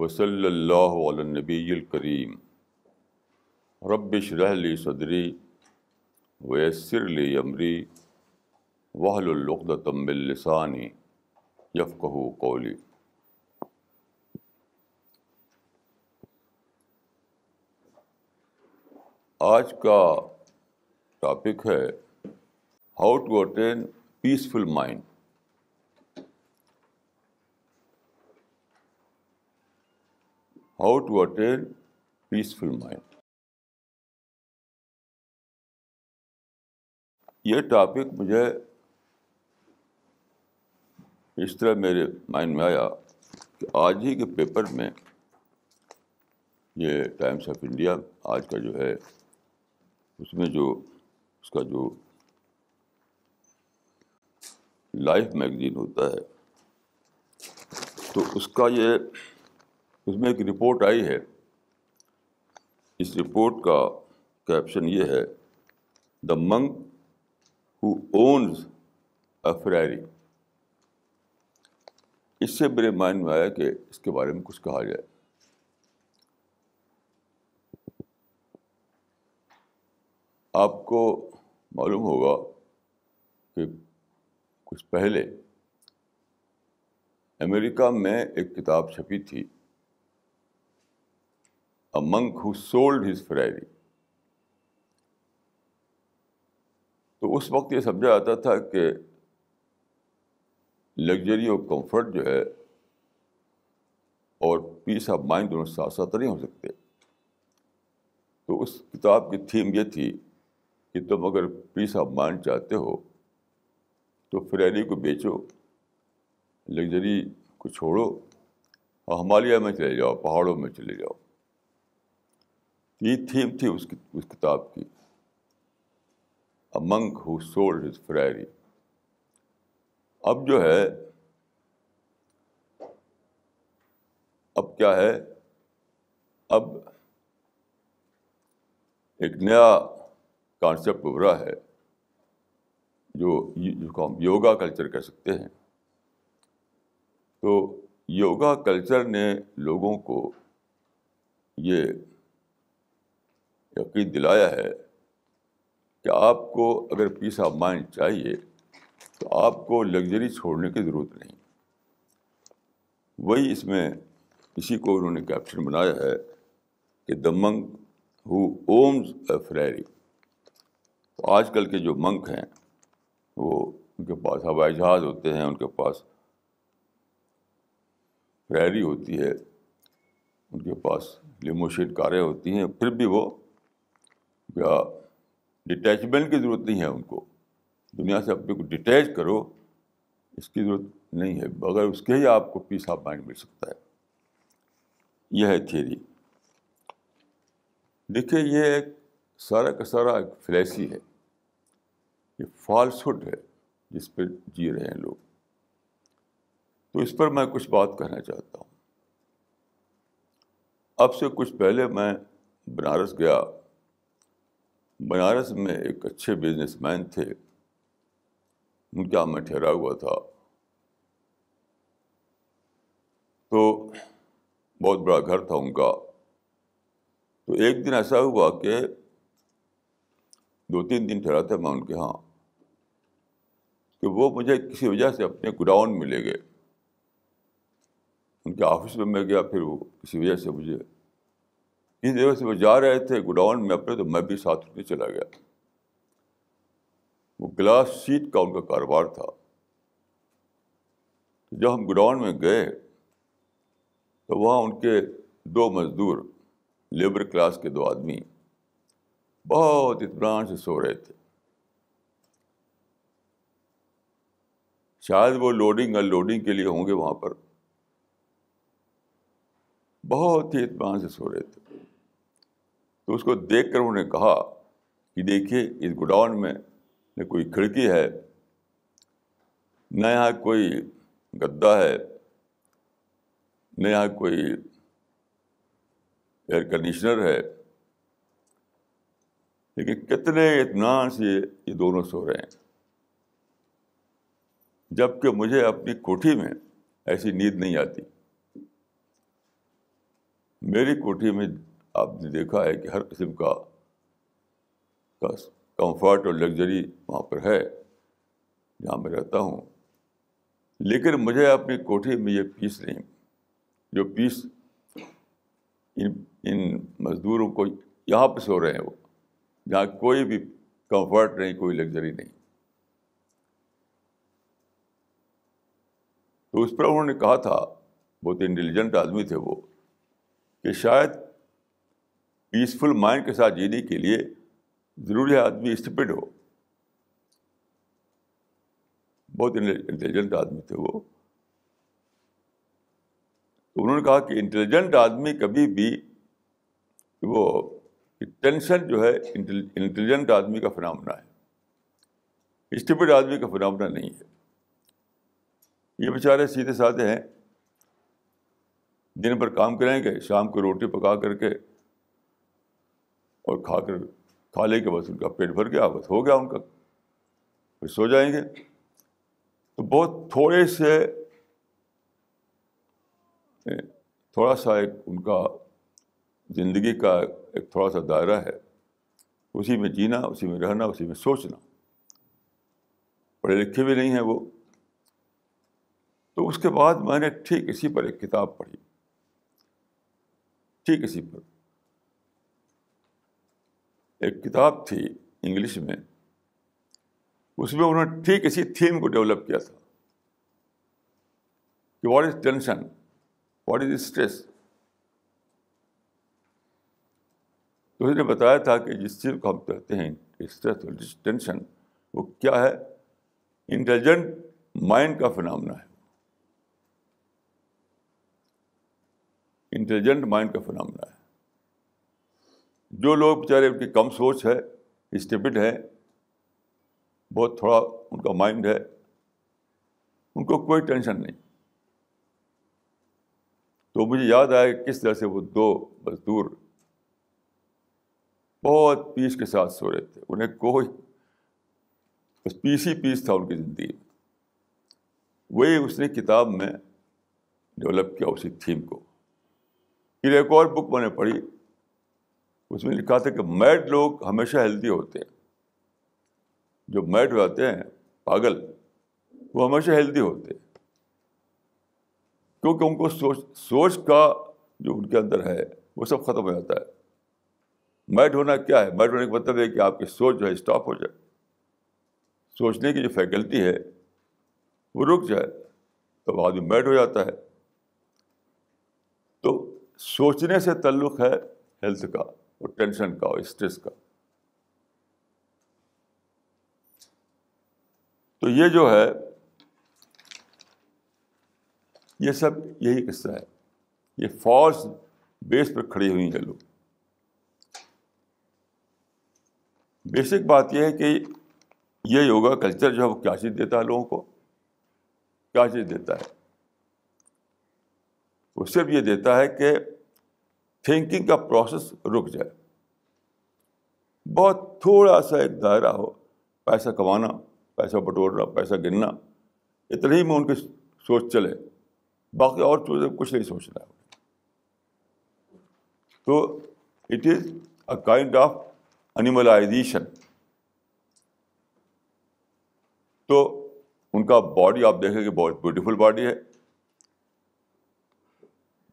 वसल्लाबीलकरीम रबशरहली सदरी वयसरली अमरी वाहलतम्बिलसानी यफ़ कौली आज का टॉपिक है how to attain peaceful mind how to attain peaceful mind ये टॉपिक मुझे इस तरह मेरे माइंड में आया कि आज ही के पेपर में ये टाइम्स ऑफ इंडिया आज का जो है उसमें जो उसका जो लाइफ मैगजीन होता है तो उसका ये उसमें एक रिपोर्ट आई है इस रिपोर्ट का कैप्शन ये है द मंग हु ओन्स अ फरारी इससे मेरे माइंड में आया कि इसके बारे में कुछ कहा जाए आपको मालूम होगा कि कुछ पहले अमेरिका में एक किताब छपी थी a monk who sold his Ferrari तो उस वक्त ये समझा जाता था कि लग्जरी और कंफर्ट जो है और पीस ऑफ माइंड दोनों साथ साथ नहीं हो सकते तो उस किताब की थीम ये थी कि तुम अगर पीस ऑफ माइंड चाहते हो तो फ्रैरी को बेचो लग्जरी को छोड़ो और हिमालय में चले जाओ पहाड़ों में चले जाओ ये थीम थी उसकी उस किताब की a who sold his Ferrari अब जो है अब क्या है अब एक नया कॉन्सेप्ट उभरा है जो जिसको हम योगा कल्चर कह सकते हैं तो योगा कल्चर ने लोगों को ये यकीन दिलाया है कि आपको अगर पीस ऑफ माइंड चाहिए तो आपको लग्जरी छोड़ने की ज़रूरत नहीं वही इसमें इसी को उन्होंने कैप्शन बनाया है कि दमंग हु ओम्स अ फ्रेरी तो आजकल के जो मंक हैं वो उनके पास हवाई जहाज़ होते हैं उनके पास फैरी होती है उनके पास लिमोशीट कारें होती हैं फिर भी वो या डिटैचमेंट की ज़रूरत नहीं है उनको दुनिया से अपने को डिटैच करो इसकी ज़रूरत नहीं है बगैर उसके ही आपको पीस ऑफ माइंड मिल सकता है यह है थियरी देखिए ये एक सारा का सारा एक फ्लैसी है ये फॉल्सहुड है जिस पर जी रहे हैं लोग तो इस पर मैं कुछ बात कहना चाहता हूँ अब से कुछ पहले मैं बनारस गया बनारस में एक अच्छे बिजनेसमैन थे उनका मैं ठहरा हुआ था तो बहुत बड़ा घर था उनका तो एक दिन ऐसा हुआ कि दो तीन दिन ठहरा था मैं उनके यहाँ तो वो मुझे किसी वजह से अपने गुडाउन में ले गए उनके ऑफिस में मैं गया फिर वो किसी वजह से मुझे इस वजह से वो जा रहे थे गुडाउन में अपने तो मैं भी साथ में चला गया वो ग्लास सीट का उनका कारोबार था जब हम गुडाउन में गए तो वहाँ उनके दो मज़दूर लेबर क्लास के दो आदमी बहुत इतमान से सो रहे थे शायद वो लोडिंग अनलोडिंग के लिए होंगे वहाँ पर बहुत ही इतमान से सो रहे थे तो उसको देख कर उन्होंने कहा कि देखिए इस गोडाउन में न कोई खिड़की है न यहाँ कोई गद्दा है न यहाँ कोई एयर कंडीशनर है लेकिन कितने इतना से ये दोनों सो रहे हैं जबकि मुझे अपनी कोठी में ऐसी नींद नहीं आती मेरी कोठी में आपने देखा है कि हर किस्म का कंफर्ट और लग्जरी वहाँ पर है जहाँ मैं रहता हूँ लेकिन मुझे अपनी कोठी में ये पीस नहीं जो पीस इन इन मज़दूरों को यहाँ पर सो रहे हैं वो जहाँ कोई भी कंफर्ट नहीं कोई लग्जरी नहीं तो उस पर उन्होंने कहा था बहुत इंटेलिजेंट आदमी थे वो कि शायद पीसफुल माइंड के साथ जीने के लिए ज़रूरी है आदमी स्टूपिड हो बहुत इंटेलिजेंट आदमी थे वो तो उन्होंने कहा कि इंटेलिजेंट आदमी कभी भी वो कि टेंशन जो है इंटेलिजेंट आदमी का फिनामना है स्टिपिड आदमी का फिनामना नहीं है ये बेचारे सीधे साधे हैं दिन भर काम करेंगे शाम को रोटी पका करके और खा कर खा लेंगे बस उनका पेट भर गया बस हो गया उनका फिर सो जाएंगे तो बहुत थोड़े से थोड़ा सा एक उनका ज़िंदगी का एक थोड़ा सा दायरा है उसी में जीना उसी में रहना उसी में सोचना पढ़े लिखे भी नहीं हैं वो तो उसके बाद मैंने ठीक इसी पर एक किताब पढ़ी ठीक इसी पर एक किताब थी इंग्लिश में उसमें उन्होंने ठीक इसी थीम को डेवलप किया था कि what is tension what is stress तो उसने बताया था कि जिस चीज़ को हम कहते हैं स्ट्रेस और टेंशन वो क्या है इंटेलिजेंट माइंड का फिनमना है इंटेलिजेंट माइंड का फिनमना है जो लोग बेचारे उनकी कम सोच है स्टेबिड है बहुत थोड़ा उनका माइंड है उनको कोई टेंशन नहीं तो मुझे याद आया किस तरह से वो दो मजदूर बहुत पीस के साथ सो रहे थे उन्हें कोई बस पीस ही पीस था उनकी ज़िंदगी में वही उसने किताब में डेवलप किया उसी थीम को फिर एक और बुक मैंने पढ़ी उसमें लिखा था कि मैड लोग हमेशा हेल्दी होते हैं जो मैड हो जाते हैं पागल वो हमेशा हेल्दी होते हैं क्योंकि उनको सोच सोच का जो उनके अंदर है वो सब ख़त्म हो जाता है मैड होना क्या है मैड होने का मतलब है कि आपकी सोच जो है स्टॉप हो जाए सोचने की जो फैकल्टी है वो रुक जाए तब तो आदमी मैड हो जाता है तो सोचने से ताल्लुक़ है हेल्थ का और टेंशन का और स्ट्रेस का तो ये जो है ये सब यही किस्सा है ये फॉल्स बेस पर खड़ी हुई है लोग बेसिक बात यह है कि यह योगा कल्चर जो है वो क्या चीज़ देता है लोगों को क्या चीज़ देता है वो सिर्फ ये देता है कि थिंकिंग का प्रोसेस रुक जाए बहुत थोड़ा सा एक दायरा हो पैसा कमाना पैसा बटोरना पैसा गिनना इतने ही में उनकी सोच चले बाकी और चीज़ें कुछ नहीं सोचना है तो it is a kind of animalisation तो उनका बॉडी आप देखेंगे बहुत ब्यूटीफुल बॉडी है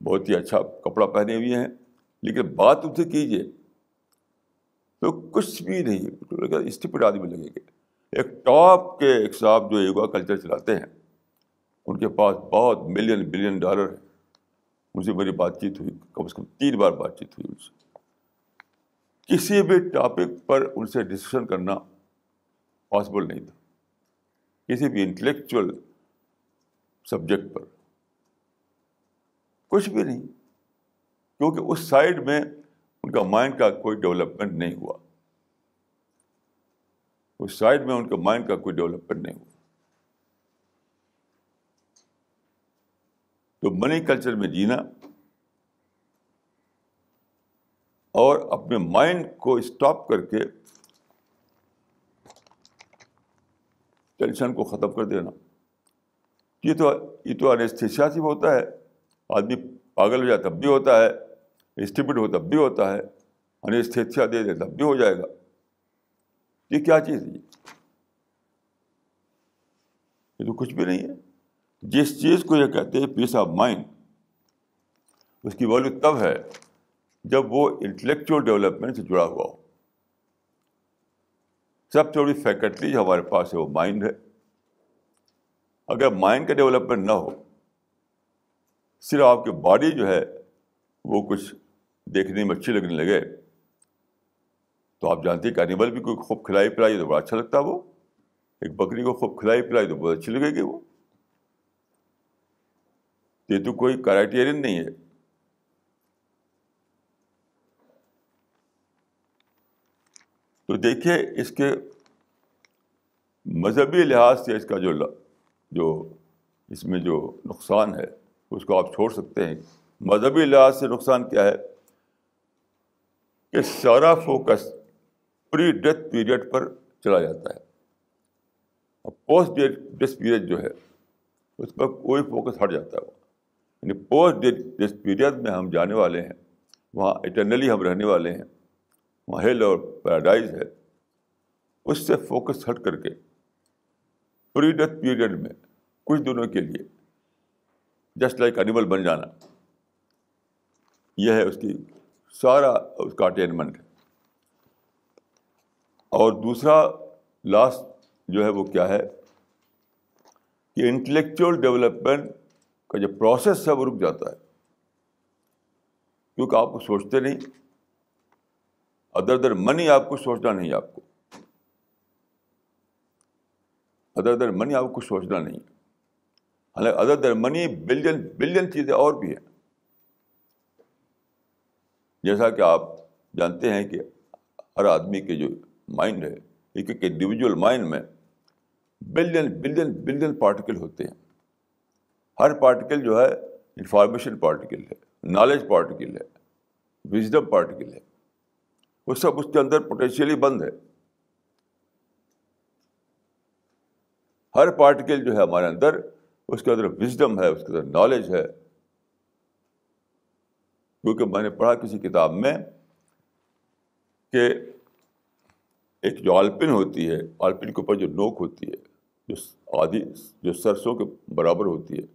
बहुत ही अच्छा कपड़ा पहने हुए हैं लेकिन बात उनसे कीजिए तो कुछ भी नहीं बिल्कुल स्टिपिट आदमी लगेंगे एक टॉप के एक साहब जो योगा कल्चर चलाते हैं उनके पास बहुत मिलियन बिलियन डॉलर है उनसे मेरी बातचीत हुई कम से कम तीन बार बातचीत हुई उनसे किसी भी टॉपिक पर उनसे डिस्कशन करना पॉसिबल नहीं था किसी भी इंटेलेक्चुअल सब्जेक्ट पर कुछ भी नहीं क्योंकि उस साइड में उनका माइंड का कोई डेवलपमेंट नहीं हुआ उस साइड में उनके माइंड का कोई डेवलपमेंट नहीं हुआ तो मनी कल्चर में जीना और अपने माइंड को स्टॉप करके टेंशन को ख़त्म कर देना ये तो ये तो अनेस्थिशिया से होता है आदमी पागल हो जाए तब भी होता है स्टिपिड हो तब भी होता है अनेस्थिशिया दे दे तब भी हो जाएगा ये क्या चीज़ है ये तो कुछ भी नहीं है जिस चीज़ को ये कहते हैं पीस ऑफ माइंड उसकी वैल्यू तब है जब वो इंटेलेक्चुअल डेवलपमेंट से जुड़ा हुआ हो सबसे बड़ी फैकल्टी जो हमारे पास है वो माइंड है अगर माइंड का डेवलपमेंट ना हो सिर्फ आपकी बॉडी जो है वो कुछ देखने में अच्छी लगने लगे तो आप जानते हैं कि भी कोई खूब खिलाई पिलाई तो बड़ा अच्छा लगता है वो एक बकरी को खूब खिलाई पिलाई तो बहुत अच्छी लगेगी वो ये तो कोई क्राइटेरियन नहीं है तो देखिए इसके मजहबी लिहाज से इसका जो जो इसमें जो नुकसान है उसको आप छोड़ सकते हैं मजहबी लिहाज से नुकसान क्या है कि सारा फोकस प्री डेथ पीरियड पर चला जाता है अब पोस्ट डेथ डेथ पीरियड जो है उस पर कोई फोकस हट जाता है यानी पोस्ट डेथ डेथ पीरियड में हम जाने वाले हैं वहाँ इटर्नली हम रहने वाले हैं वहाँ और पैराडाइज है उससे फोकस हट करके प्री डेथ पीरियड में कुछ दिनों के लिए जस्ट लाइक एनिमल बन जाना यह है उसकी सारा उसका अटेनमेंट है और दूसरा लास्ट जो है वो क्या है कि इंटेलेक्चुअल डेवलपमेंट का जो प्रोसेस है वो रुक जाता है क्योंकि आप सोचते नहीं अदर दर मनी आपको सोचना नहीं आपको अदर दर मनी आपको सोचना नहीं हालांकि other than many billion billion चीज़ें और भी हैं जैसा कि आप जानते हैं कि हर आदमी के जो माइंड है एक एक इंडिविजुअल माइंड में बिलियन बिलियन बिलियन पार्टिकल होते हैं हर पार्टिकल जो है इंफॉर्मेशन पार्टिकल है नॉलेज पार्टिकल है विजडम पार्टिकल है वो सब उसके अंदर पोटेंशियली बंद है हर पार्टिकल जो है हमारे अंदर उसके अंदर विजडम है उसके अंदर नॉलेज है क्योंकि मैंने पढ़ा किसी किताब में कि एक जो आलपिन होती है आलपिन के ऊपर जो नोक होती है जो आधी जो सरसों के बराबर होती है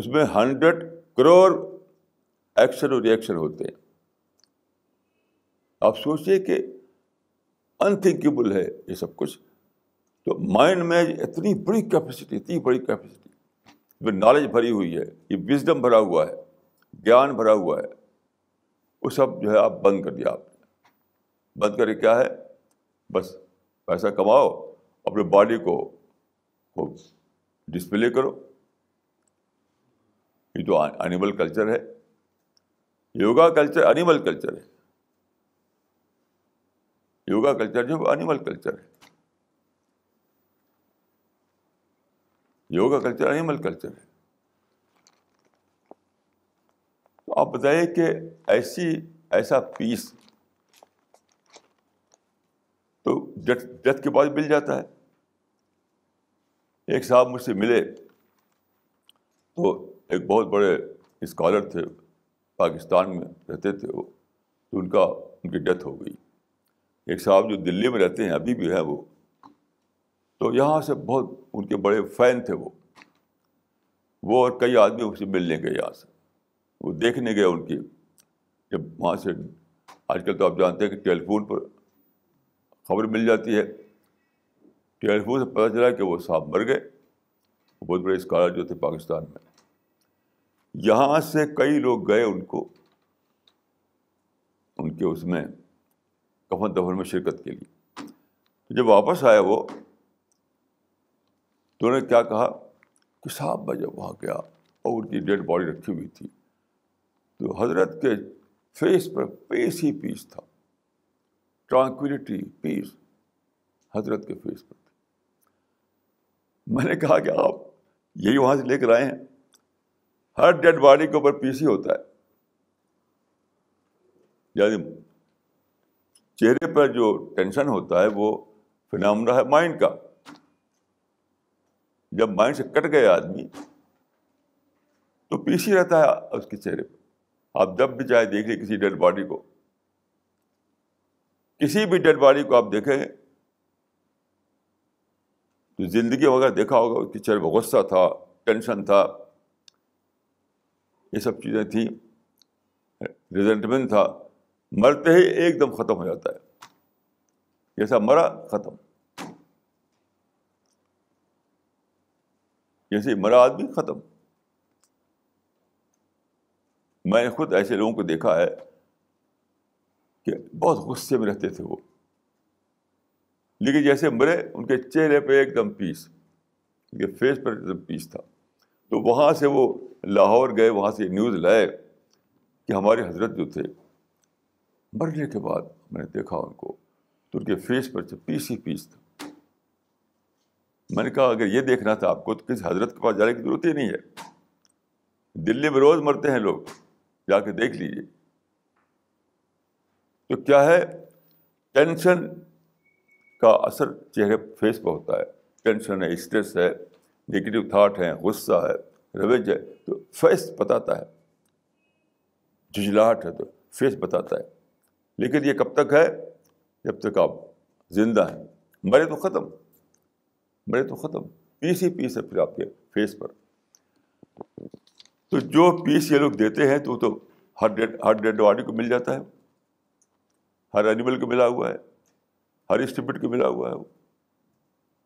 उसमें हंड्रेड करोड़ एक्शन और रिएक्शन होते हैं आप सोचिए कि अनथिंकेबल है ये सब कुछ तो माइंड में इतनी बड़ी कैपेसिटी इतनी बड़ी कैपेसिटी जो नॉलेज भरी हुई है ये विजडम भरा हुआ है ज्ञान भरा हुआ है वो सब जो है आप बंद कर दिया आपने बंद करके क्या है बस पैसा कमाओ अपने बॉडी को डिस्प्ले करो ये जो एनिमल कल्चर है योगा कल्चर एनिमल कल्चर है योगा कल्चर जो एनिमल कल्चर है योगा कल्चर एनिमल कल्चर है तो आप बताइए कि ऐसी ऐसा पीस तो डेथ डेथ के बाद मिल जाता है एक साहब मुझसे मिले तो एक बहुत बड़े स्कॉलर थे पाकिस्तान में रहते थे वो तो उनका उनकी डेथ हो गई एक साहब जो दिल्ली में रहते हैं अभी भी है वो तो यहाँ से बहुत उनके बड़े फ़ैन थे वो वो और कई आदमी उसे मिलने गए यहाँ से वो देखने गए उनकी जब वहाँ से आजकल तो आप जानते हैं कि टेलीफोन पर खबर मिल जाती है टेलीफोन से पता चला कि वो साहब मर गए बहुत बड़े स्कॉलर जो थे पाकिस्तान में यहाँ से कई लोग गए उनको उनके उसमें कफन दफन में शिरकत के लिए तो जब वापस आया वो तो उन्होंने क्या कहा कि साहब मैं जब वहाँ गया और उनकी डेड बॉडी रखी हुई थी तो हजरत के फेस पर पीस ही पीस था ट्रांक्विलिटी पीस हजरत के फेस पर थी मैंने कहा कि आप यही वहाँ से लेकर आए हैं हर डेड बॉडी के ऊपर पीस ही होता है यानी चेहरे पर जो टेंशन होता है वो फिनमना है माइंड का जब माइंड से कट गए आदमी तो पीस रहता है उसके चेहरे पर आप जब भी चाहे देख लें किसी डेड बॉडी को किसी भी डेड बॉडी को आप देखें तो जिंदगी वगैरह देखा होगा उसके चेहरे पर गुस्सा था टेंशन था ये सब चीज़ें थी रिजेंटमेंट था मरते ही एकदम ख़त्म हो जाता है जैसा मरा ख़त्म जैसे मरा आदमी ख़त्म मैंने खुद ऐसे लोगों को देखा है कि बहुत गुस्से में रहते थे वो लेकिन जैसे मरे उनके चेहरे पे एकदम पीस उनके फेस पर एकदम पीस था तो वहाँ से वो लाहौर गए वहाँ से न्यूज़ लाए कि हमारे हजरत जो थे मरने के बाद मैंने देखा उनको तो उनके फेस पर पीस ही पीस था मैंने कहा अगर ये देखना था आपको तो किसी हजरत के पास जाने की जरूरत ही नहीं है दिल्ली में रोज़ मरते हैं लोग जाके देख लीजिए तो क्या है टेंशन का असर चेहरे फेस पर होता है टेंशन है स्ट्रेस है निगेटिव थाट है गुस्सा है रवेज है तो फेस बताता है झुझलाहट है तो फेस बताता है लेकिन ये कब तक है जब तक आप जिंदा हैं मरे तो ख़त्म मरे तो ख़त्म पीस ही पीस है फिर आपके फेस पर तो जो पीस ये लोग देते हैं तो तो हर डेड हर डेड बॉडी को मिल जाता है हर एनिमल को मिला हुआ है हर स्टिबिट को मिला हुआ है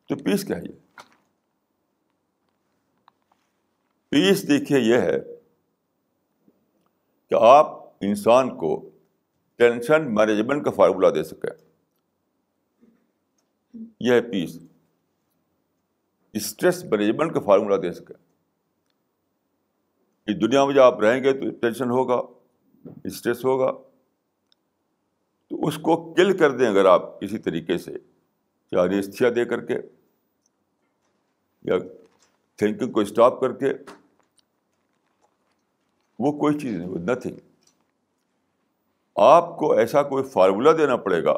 तो पीस क्या है ये पीस देखिए यह है कि आप इंसान को टेंशन मैनेजमेंट का फार्मूला दे सके यह पीस स्ट्रेस मैनेजमेंट का फार्मूला दे सके इस दुनिया में जब आप रहेंगे तो टेंशन होगा स्ट्रेस होगा तो उसको किल कर दें अगर आप किसी तरीके से या रेस्थिया दे करके या थिंकिंग को स्टॉप करके वो कोई चीज़ नहीं वो नथिंग आपको ऐसा कोई फार्मूला देना पड़ेगा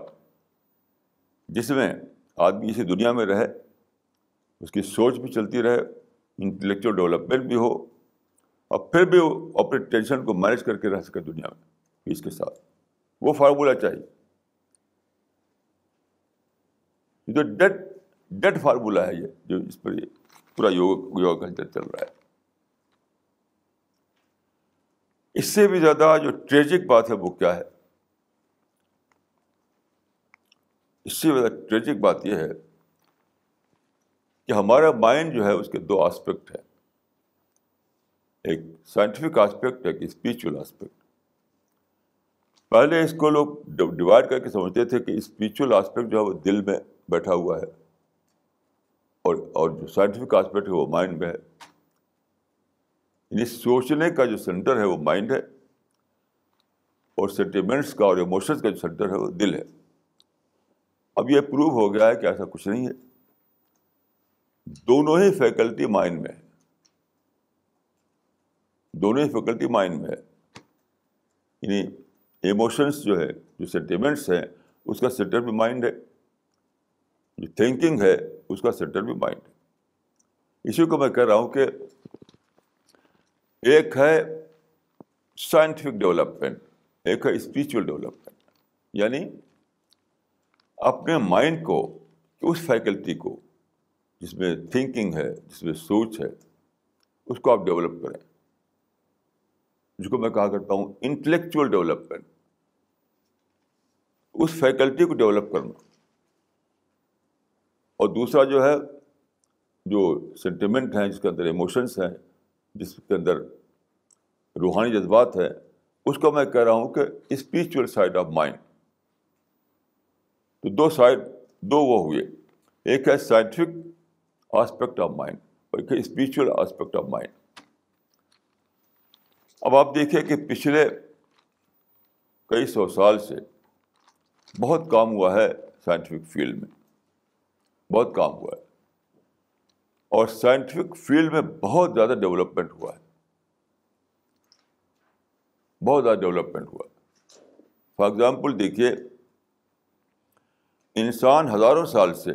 जिसमें आदमी इसी दुनिया में रहे उसकी सोच भी चलती रहे इंटेलेक्चुअल डेवलपमेंट भी हो और फिर भी अपने टेंशन को मैनेज करके रह सके दुनिया में पीस के साथ वो फार्मूला चाहिए जो डेट डेट फार्मूला है ये जो इस पर पूरा योग योगा का चल रहा है इससे भी ज़्यादा जो ट्रेजिक बात है वो क्या है इससे ज़्यादा ट्रेजिक बात यह है कि हमारा माइंड जो है उसके दो एस्पेक्ट है एक साइंटिफिक एस्पेक्ट है कि स्पिरिचुअल एस्पेक्ट पहले इसको लोग डिवाइड करके समझते थे कि स्पिरिचुअल एस्पेक्ट जो है वो दिल में बैठा हुआ है और और जो साइंटिफिक एस्पेक्ट है वो माइंड में है यानी सोचने का जो सेंटर है वो माइंड है और सेंटिमेंट्स का और इमोशंस का जो सेंटर है वो दिल है अब ये प्रूव हो गया है कि ऐसा कुछ नहीं है दोनों ही फैकल्टी माइंड में है दोनों ही फैकल्टी माइंड में है यानी इमोशंस जो है जो सेंटिमेंट्स हैं उसका सेंटर भी माइंड है जो थिंकिंग है उसका सेंटर भी माइंड है इसी को मैं कह रहा हूँ कि एक है साइंटिफिक डेवलपमेंट एक है स्पिरिचुअल डेवलपमेंट यानी अपने माइंड को उस फैकल्टी को जिसमें थिंकिंग है जिसमें सोच है उसको आप डेवलप करें जिसको मैं कहा करता हूँ इंटेलेक्चुअल डेवलपमेंट उस फैकल्टी को डेवलप करना और दूसरा जो है जो सेंटिमेंट हैं जिसके अंदर इमोशंस हैं जिसके अंदर रूहानी जज्बात है उसको मैं कह रहा हूँ कि स्पिरिचुअल साइड ऑफ माइंड तो दो साइड दो वो हुए एक है साइंटिफिक आस्पेक्ट ऑफ माइंड और एक है स्पिरिचुअल आस्पेक्ट ऑफ माइंड अब आप देखिए कि पिछले कई सौ साल से बहुत काम हुआ है साइंटिफिक फील्ड में बहुत काम हुआ है और साइंटिफिक फील्ड में बहुत ज़्यादा डेवलपमेंट हुआ है बहुत ज़्यादा डेवलपमेंट हुआ फॉर एग्ज़ाम्पल देखिए इंसान हज़ारों साल से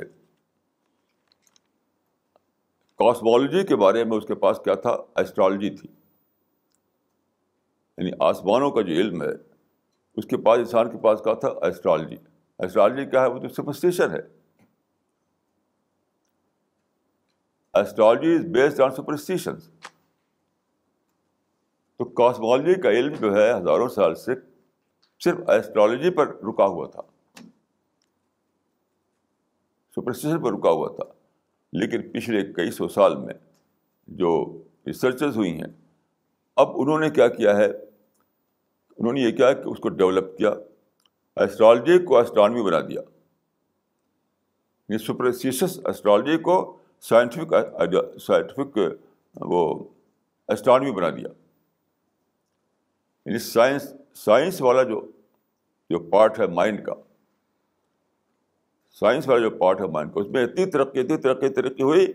कॉस्मोलॉजी के बारे में उसके पास क्या था एस्ट्रोलॉजी थी यानी आसमानों का जो इल्म है उसके पास इंसान के पास क्या था एस्ट्रोलॉजी एस्ट्रोलॉजी क्या है वो तो सुपरस्टिशन है astrology is based on superstitions तो कॉस्मोलॉजी का इल्म जो है हज़ारों साल से सिर्फ एस्ट्रोलॉजी पर रुका हुआ था सुपरस्टिशन पर रुका हुआ था लेकिन पिछले कई सौ साल में जो रिसर्चर्स हुई हैं अब उन्होंने क्या किया है उन्होंने ये किया कि उसको डेवलप किया एस्ट्रोलॉजी को एस्ट्रॉनमी बना दिया ये सुपरस्टिशस एस्ट्रोलॉजी को scientific scientific uh, uh, uh, वो एस्ट्रॉनमी बना दिया यानी साइंस साइंस वाला जो जो पार्ट है माइंड का साइंस वाला जो पार्ट है माइंड का उसमें इतनी तरक्की इतनी तरक्की तरक्की हुई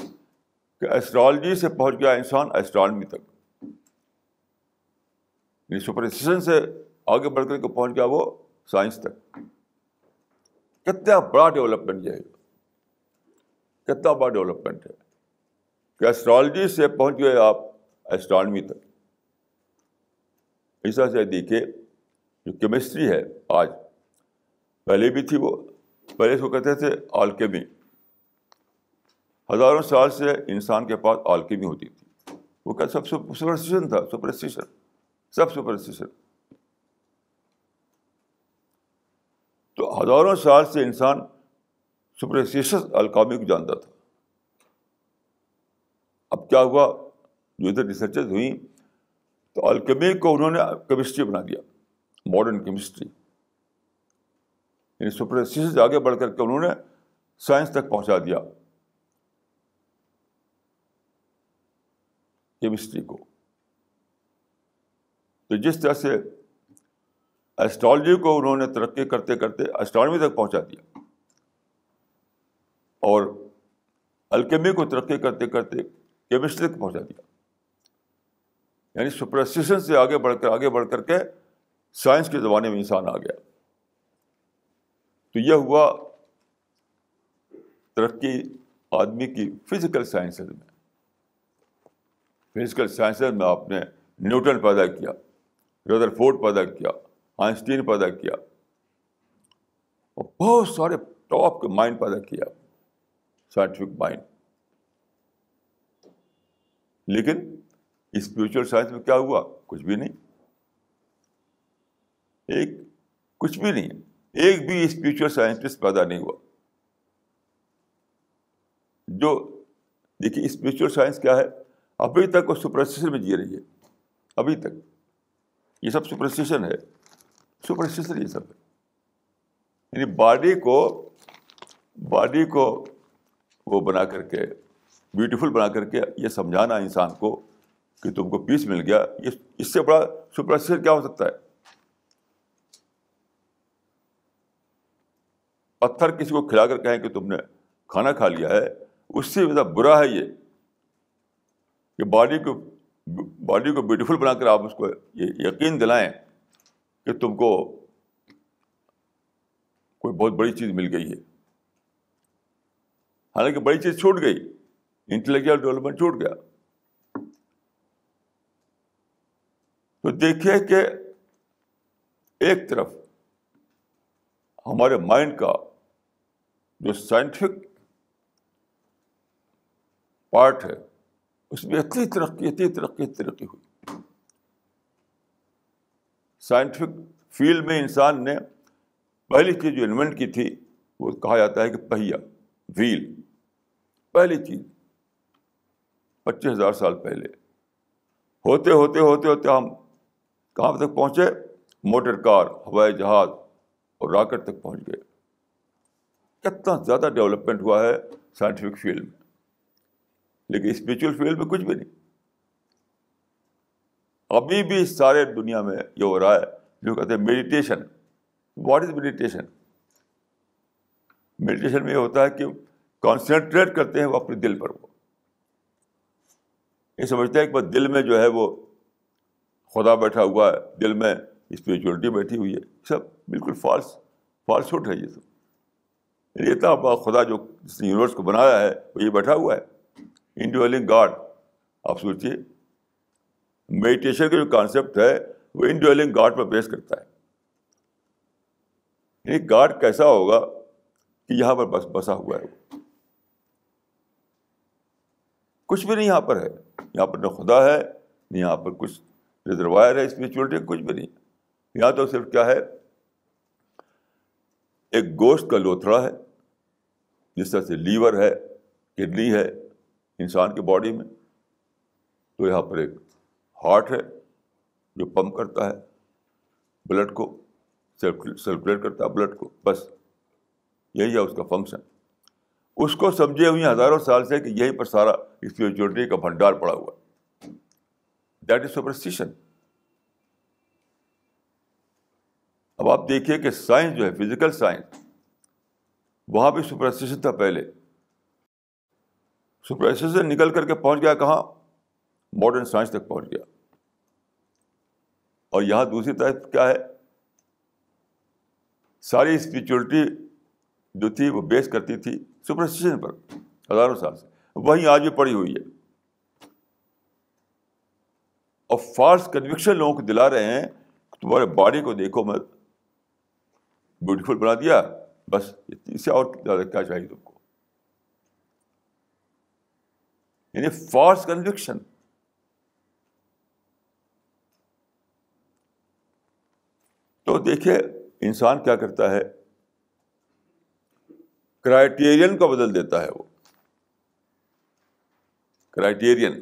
कि एस्ट्रोलॉजी से पहुंच गया इंसान एस्ट्रॉनमी तक सुपरस्टिशन से आगे बढ़ करके पहुंच गया वो साइंस तक कितना बड़ा डेवलपमेंट यह है कितना बड़ा डेवलपमेंट है कि एस्ट्रोलॉजी से पहुंच गए आप एस्ट्रॉनमी तक इस से देखिए जो केमिस्ट्री है आज पहले भी थी वो पहले इसको कहते थे आल्केमी हजारों साल से इंसान के पास आल्केमी होती थी वो क्या सब सुपरस्टिशन था सुपरस्टिशन सब सुपरस्टिशन तो हजारों साल से इंसान सुप्रेसियस अलकामी को जानता था अब क्या हुआ जो इधर रिसर्चेज हुई तो अल्केमी को उन्होंने केमिस्ट्री बना दिया मॉडर्न केमिस्ट्री यानी सुप्रेसिस से आगे बढ़ करके उन्होंने साइंस तक पहुंचा दिया केमिस्ट्री को तो जिस तरह से एस्ट्रोलॉजी को उन्होंने तरक्की करते करते एस्ट्रोनॉमी तक पहुंचा दिया और अल्केमी को तरक्की करते करते केमिस्ट्री तक पहुंचा दिया यानी सुपरस्टिशन से आगे बढ़कर आगे बढ़ कर के साइंस के ज़माने में इंसान आ गया तो यह हुआ तरक्की आदमी की फिजिकल साइंसेज में फिजिकल साइंसेज में आपने न्यूटन पैदा किया रदरफोर्ड पैदा किया आइंस्टीन पैदा किया और बहुत सारे टॉप के माइंड पैदा किया साइंटिफिक माइंड लेकिन स्पिरिचुअल साइंस में क्या हुआ कुछ भी नहीं एक कुछ भी नहीं एक भी स्पिरिचुअल साइंटिस्ट पैदा नहीं हुआ जो देखिए स्पिरिचुअल साइंस क्या है अभी तक वो सुपरस्टिशन में जी रही है अभी तक ये सब सुपरस्टिशन है सुपरस्टिशन ये सब है यानी बॉडी को बॉडी को वो बना करके ब्यूटीफुल बना करके ये समझाना इंसान को कि तुमको पीस मिल गया ये इससे बड़ा सुपरस्टिशन क्या हो सकता है पत्थर किसी को खिलाकर कहें कि तुमने खाना खा लिया है उससे ज़्यादा बुरा है ये कि बॉडी को बॉडी को ब्यूटीफुल बनाकर आप उसको ये यकीन दिलाएं कि तुमको कोई बहुत बड़ी चीज़ मिल गई है हालांकि बड़ी चीज छूट गई इंटेलेक्चुअल डेवलपमेंट छूट गया तो देखिए कि एक तरफ हमारे माइंड का जो साइंटिफिक पार्ट है उसमें इतनी तरक्की इतनी तरक्की तरक्की हुई साइंटिफिक फील्ड में इंसान ने पहली चीज जो इन्वेंट की थी वो कहा जाता है कि पहिया व्हील पहली चीज पच्चीस हजार साल पहले होते होते होते होते हम कहाँ तक पहुँचे मोटर कार हवाई जहाज और रॉकेट तक पहुँच गए कितना ज़्यादा डेवलपमेंट हुआ है साइंटिफिक फील्ड में लेकिन स्पिरिचुअल फील्ड में कुछ भी नहीं अभी भी सारे दुनिया में ये हो रहा है जो कहते हैं meditation what is meditation meditation में ये होता है कि कॉन्सेंट्रेट करते हैं वो अपने दिल पर वो ये समझते हैं कि बस दिल में जो है वो खुदा बैठा हुआ है दिल में स्पिरिचुअलिटी बैठी हुई है सब बिल्कुल फॉल्स फॉल्सुड है ये सब इतना तो बड़ा खुदा जो जिसने यूनिवर्स को बनाया है वो ये बैठा हुआ है इनडवेलिंग गॉड आप सोचिए मेडिटेशन का जो कॉन्सेप्ट है वो इनडवेलिंग गॉड पर बेस करता है यानी कैसा होगा कि यहाँ पर बस बसा हुआ है वो कुछ भी नहीं यहाँ पर है यहाँ पर न खुदा है न यहाँ पर कुछ रिजर्वायर है स्पिरिचुअलिटी कुछ भी नहीं यहाँ तो सिर्फ क्या है एक गोश्त का लोथड़ा है जिस तरह से लीवर है किडनी है इंसान के बॉडी में तो यहाँ पर एक हार्ट है जो पंप करता है ब्लड को सर्कुलेट करता है ब्लड को बस यही है उसका फंक्शन उसको समझे हुए हज़ारों साल से कि यही पर सारा स्पिरिचुअलिटी का भंडार पड़ा हुआ दैट इज सुपरस्टिशन अब आप देखिए कि साइंस जो है फिजिकल साइंस वहां भी सुपरस्टिशन था पहले सुपरस्टिशन निकल करके पहुंच गया कहाँ मॉडर्न साइंस तक पहुंच गया और यहां दूसरी तरफ क्या है सारी स्पिरिचुअलिटी जो थी वो बेस करती थी सुपरस्टिशन पर हजारों साल से वहीं आज भी पड़ी हुई है और फॉल्स कन्विक्शन लोगों को दिला रहे हैं तुम्हारे बॉडी को देखो मैं ब्यूटीफुल बना दिया बस इससे और ज़्यादा क्या चाहिए तुमको यानी फॉल्स कन्विक्शन तो देखिए इंसान क्या करता है क्राइटेरियन को बदल देता है वो क्राइटेरियन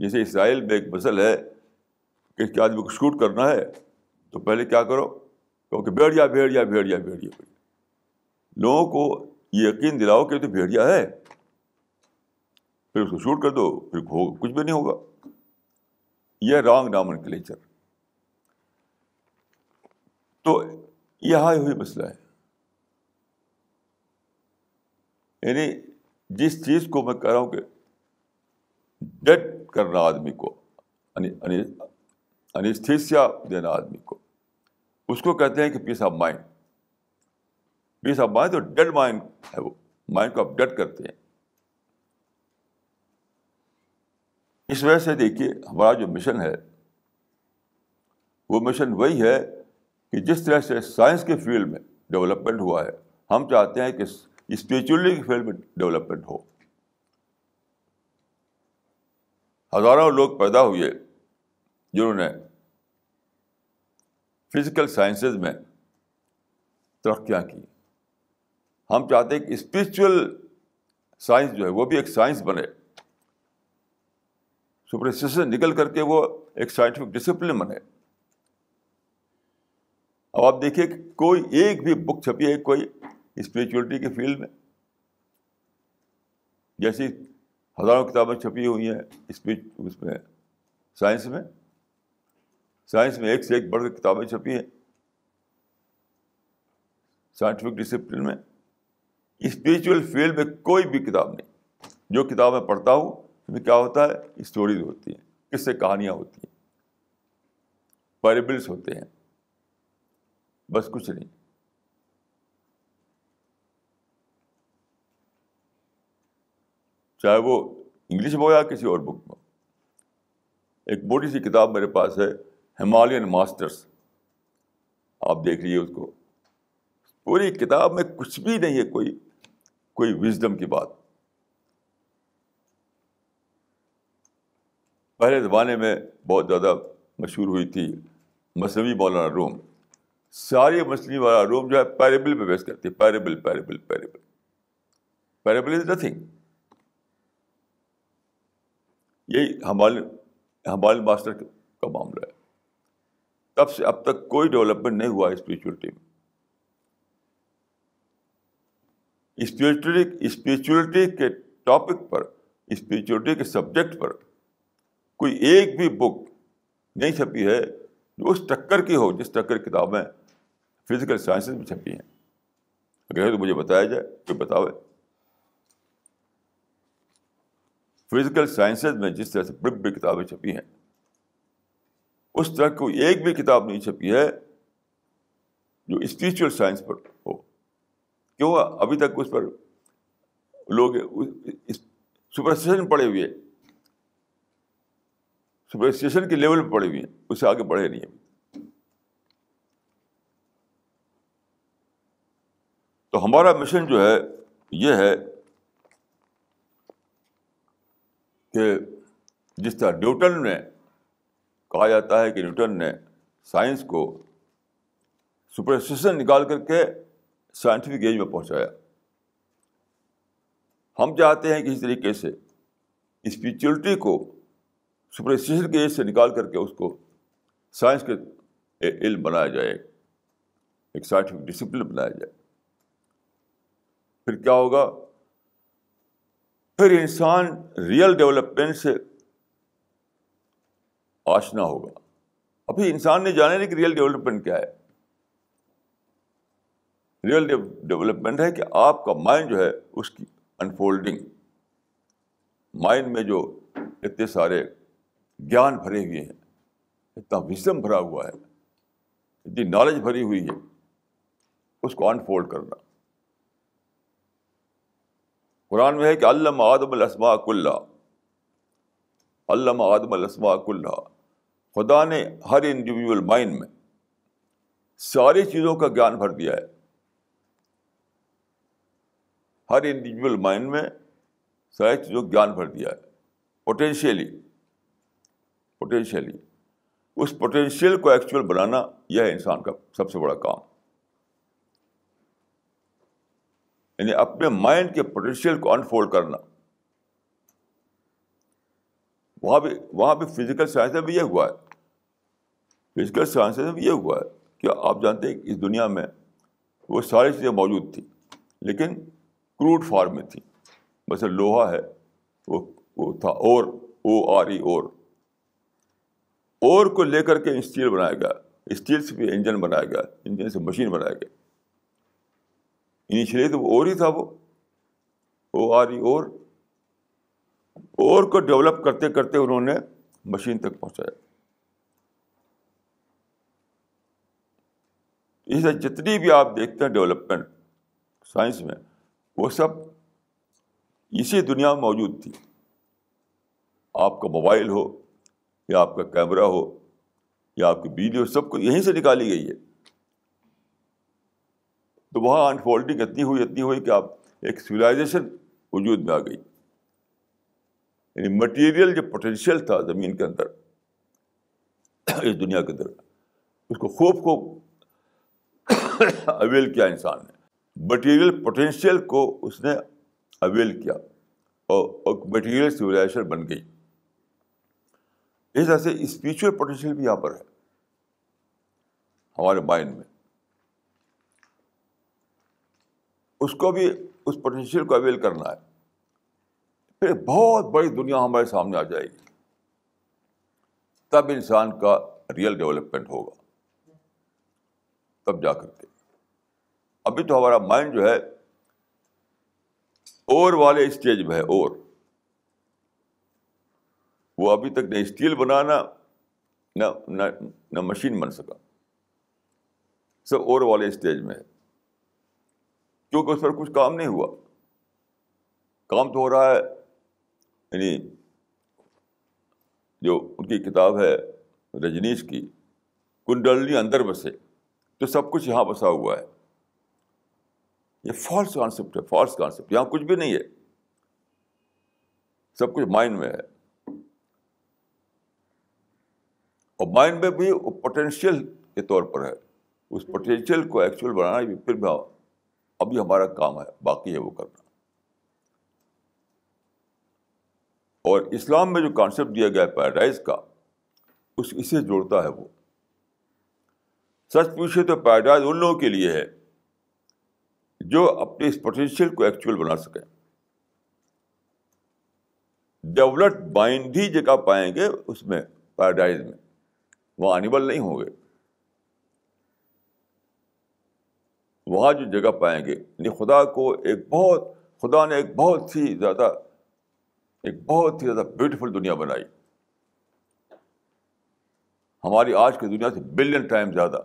जैसे इसराइल में एक मसल है कि इसके आदमी को शूट करना है तो पहले क्या करो क्योंकि भेड़िया भेड़िया भेड़िया भेड़िया लोगों को यकीन दिलाओ कि तो भेड़िया है फिर उसको शूट कर दो फिर हो कुछ भी नहीं होगा यह रॉन्ग नामन क्लेचर तो यह हुई मसला है यानी जिस चीज़ को मैं कह रहा हूँ कि डेड करना आदमी को अनिस्थिसिया देना आदमी को उसको कहते हैं कि peace of mind peace of mind तो डेड माइंड है वो माइंड को आप डेड करते हैं इस वजह से देखिए हमारा जो मिशन है वो मिशन वही है कि जिस तरह से साइंस के फील्ड में डेवलपमेंट हुआ है हम चाहते हैं कि स्पिरिचुअली के फील्ड में डेवलपमेंट हो हजारों लोग पैदा हुए जिन्होंने फिजिकल साइंसेज में तरक्या की हम चाहते हैं कि स्पिरिचुअल साइंस जो है वो भी एक साइंस बने सुपरस्टिशन से निकल करके वो एक साइंटिफिक डिसिप्लिन बने अब आप देखिए कोई एक भी बुक छपी है कोई स्पिरिचुअलिटी के फील्ड में जैसी हज़ारों किताबें छपी हुई हैं स्पीच उसमें साइंस में साइंस में एक से एक बढ़कर किताबें छपी हैं साइंटिफिक डिसिप्लिन में स्पिरिचुअल फील्ड में कोई भी किताब नहीं जो किताब मैं पढ़ता हूँ उसमें क्या होता है स्टोरीज होती हैं किससे कहानियाँ होती हैं पैरेबल्स होते हैं बस कुछ नहीं चाहे वो इंग्लिश में हो या किसी और बुक में एक मोटी सी किताब मेरे पास है हिमालयन मास्टर्स आप देख लीजिए उसको पूरी किताब में कुछ भी नहीं है कोई कोई विजडम की बात पहले ज़माने में बहुत ज़्यादा मशहूर हुई थी मसवी मौलाना रोम सारी मछली वाला रोम जो है पैरेबल पे बेस करती है parable parable parable parable is nothing यही हमारे हमारे मास्टर का मामला है तब से अब तक कोई डेवलपमेंट नहीं हुआ स्पिरिचुअलिटी में स्पिरिचुअलिटी स्पिरिचुअलिटी के टॉपिक पर स्पिरिचुअलिटी के सब्जेक्ट पर कोई एक भी बुक नहीं छपी है जो उस टक्कर की हो जिस टक्कर किताबें फिजिकल साइंसेज में छपी हैं अगर तो मुझे बताया जाए तो बतावे फिजिकल साइंसेज में जिस तरह से बड़ी बड़ी किताबें छपी हैं उस तरह की कोई एक भी किताब नहीं छपी है जो स्पिरिचुअल साइंस पर हो क्यों अभी तक उस पर लोग सुपरस्टिशन पढ़े हुए सुपरस्टिशन के लेवल पर पढ़े हुए हैं उससे आगे बढ़े नहीं अभी तो हमारा मिशन जो है यह है कि जिस तरह न्यूटन ने कहा जाता है कि न्यूटन ने साइंस को सुपरस्टिशन निकाल करके साइंटिफिक एज में पहुंचाया हम चाहते हैं किसी तरीके से स्पिरिचुअलिटी को सुपरस्टिशन के एज से निकाल करके उसको साइंस के इल्म बनाया जाए एक साइंटिफिक डिसिप्लिन बनाया जाए फिर क्या होगा फिर इंसान रियल डेवलपमेंट से आशना होगा अभी इंसान ने जाना नहीं कि रियल डेवलपमेंट क्या है रियल डेवलपमेंट है कि आपका माइंड जो है उसकी अनफोल्डिंग माइंड में जो इतने सारे ज्ञान भरे हुए हैं इतना विजम भरा हुआ है इतनी नॉलेज भरी हुई है उसको अनफोल्ड करना कुरान में है कि अल्लम आदम अलस्माकुल्ला अल्लम आदम अलस्माकुल्ला खुदा ने हर इंडिविजुअल माइंड में सारी चीज़ों का ज्ञान भर दिया है हर इंडिविजुअल माइंड में सारी चीज़ों का ज्ञान भर दिया है पोटेंशियली पोटेंशियली उस पोटेंशियल को एक्चुअल बनाना यह इंसान का सबसे बड़ा काम यानी अपने माइंड के पोटेंशियल को अनफोल्ड करना वहां भी वहां भी फिजिकल साइंस में भी यह हुआ है फिजिकल साइंस में भी यह हुआ है कि आप जानते हैं इस दुनिया में वो सारी चीज़ें मौजूद थी लेकिन क्रूड फॉर्म में थी वैसे लोहा है वो वो था और ओ आर ई और और को लेकर के स्टील बनाया गया स्टील से भी इंजन बनाया गया इंजन से मशीन बनाया गया इनिशियली तो और ही था वो ओ आर ई और और को डेवलप करते करते उन्होंने मशीन तक पहुंचाया इसलिए जितनी भी आप देखते हैं डेवलपमेंट साइंस में वो सब इसी दुनिया में मौजूद थी आपका मोबाइल हो या आपका कैमरा हो या आपकी वीडियो सबको यहीं से निकाली गई है तो वहाँ अनफोल्डिंग इतनी हुई इतनी हुई कि आप एक सिविलाइजेशन वजूद में आ गई यानी मटेरियल जो पोटेंशियल था ज़मीन के अंदर इस दुनिया के अंदर उसको खूब को अवेल किया इंसान ने मटीरियल पोटेंशियल को उसने अवेल किया और मटीरियल सिविलाइजेशन बन गई इस तरह से स्पिरिचुअल पोटेंशियल भी यहाँ पर है हमारे माइंड में उसको भी उस पोटेंशियल को अवेल करना है फिर बहुत बड़ी दुनिया हमारे सामने आ जाएगी तब इंसान का रियल डेवलपमेंट होगा तब जा करके अभी तो हमारा माइंड जो है और वाले स्टेज में है और वो अभी तक न स्टील बनाना न न मशीन बन सका सब और वाले स्टेज में है क्योंकि उस पर कुछ काम नहीं हुआ काम तो हो रहा है यानी जो उनकी किताब है रजनीश की कुंडलनी अंदर बसे तो सब कुछ यहाँ बसा हुआ है ये फॉल्स कॉन्सेप्ट है फॉल्स कॉन्सेप्ट यहाँ कुछ भी नहीं है सब कुछ माइंड में है और माइंड में भी वो पोटेंशियल के तौर पर है उस पोटेंशियल को एक्चुअल बनाना भी फिर भी अभी हमारा काम है बाकी है वो करना और इस्लाम में जो कॉन्सेप्ट दिया गया है पैराडाइज का उस इसे जोड़ता है वो सच पूछे तो पैराडाइज उन लोगों के लिए है जो अपने इस पोटेंशियल को एक्चुअल बना सके डेवलप्ड माइंड ही जगह पाएंगे उसमें पैराडाइज में वह अनिबल नहीं होंगे वहाँ जो जगह पाएंगे यानी खुदा को एक बहुत खुदा ने एक बहुत ही ज़्यादा एक बहुत ही ज़्यादा ब्यूटीफुल दुनिया बनाई हमारी आज की दुनिया से बिलियन टाइम ज़्यादा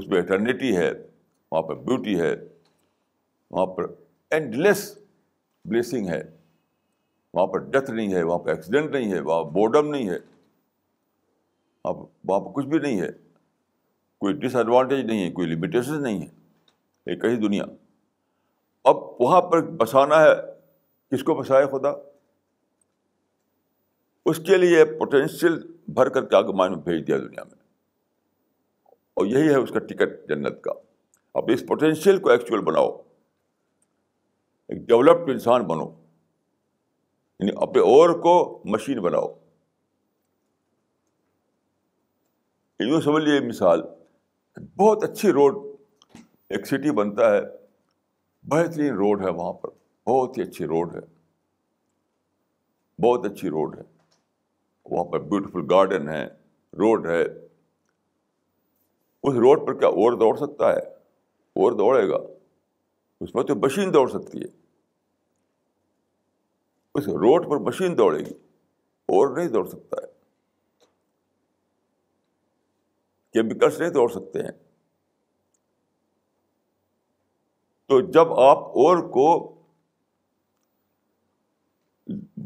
उस पर एटर्निटी है वहाँ पर ब्यूटी है वहाँ पर एंडलेस ब्लेसिंग है वहाँ पर डेथ नहीं है वहाँ पर एक्सीडेंट नहीं है वहाँ बोर्डम नहीं है वहाँ पर वहाँ पर कुछ भी नहीं है कोई डिसएडवांटेज नहीं है कोई लिमिटेशन नहीं है एक कही दुनिया अब वहाँ पर बसाना है किसको बसाए खुदा उसके लिए पोटेंशियल भर करके आगे मान भेज दिया दुनिया में और यही है उसका टिकट जन्नत का अब इस पोटेंशियल को एक्चुअल बनाओ एक डेवलप्ड इंसान बनो यानी अपने और को मशीन बनाओ यूँ समझ लिए मिसाल बहुत अच्छी रोड एक सिटी बनता है बेहतरीन रोड है वहाँ पर बहुत ही अच्छी रोड है बहुत अच्छी रोड है वहाँ पर ब्यूटीफुल गार्डन है रोड है उस रोड पर क्या और दौड़ सकता है और दौड़ेगा उसमें तो मशीन दौड़ सकती है उस रोड पर मशीन दौड़ेगी और नहीं दौड़ सकता है केमिकल्स नहीं तोड़ सकते हैं तो जब आप और को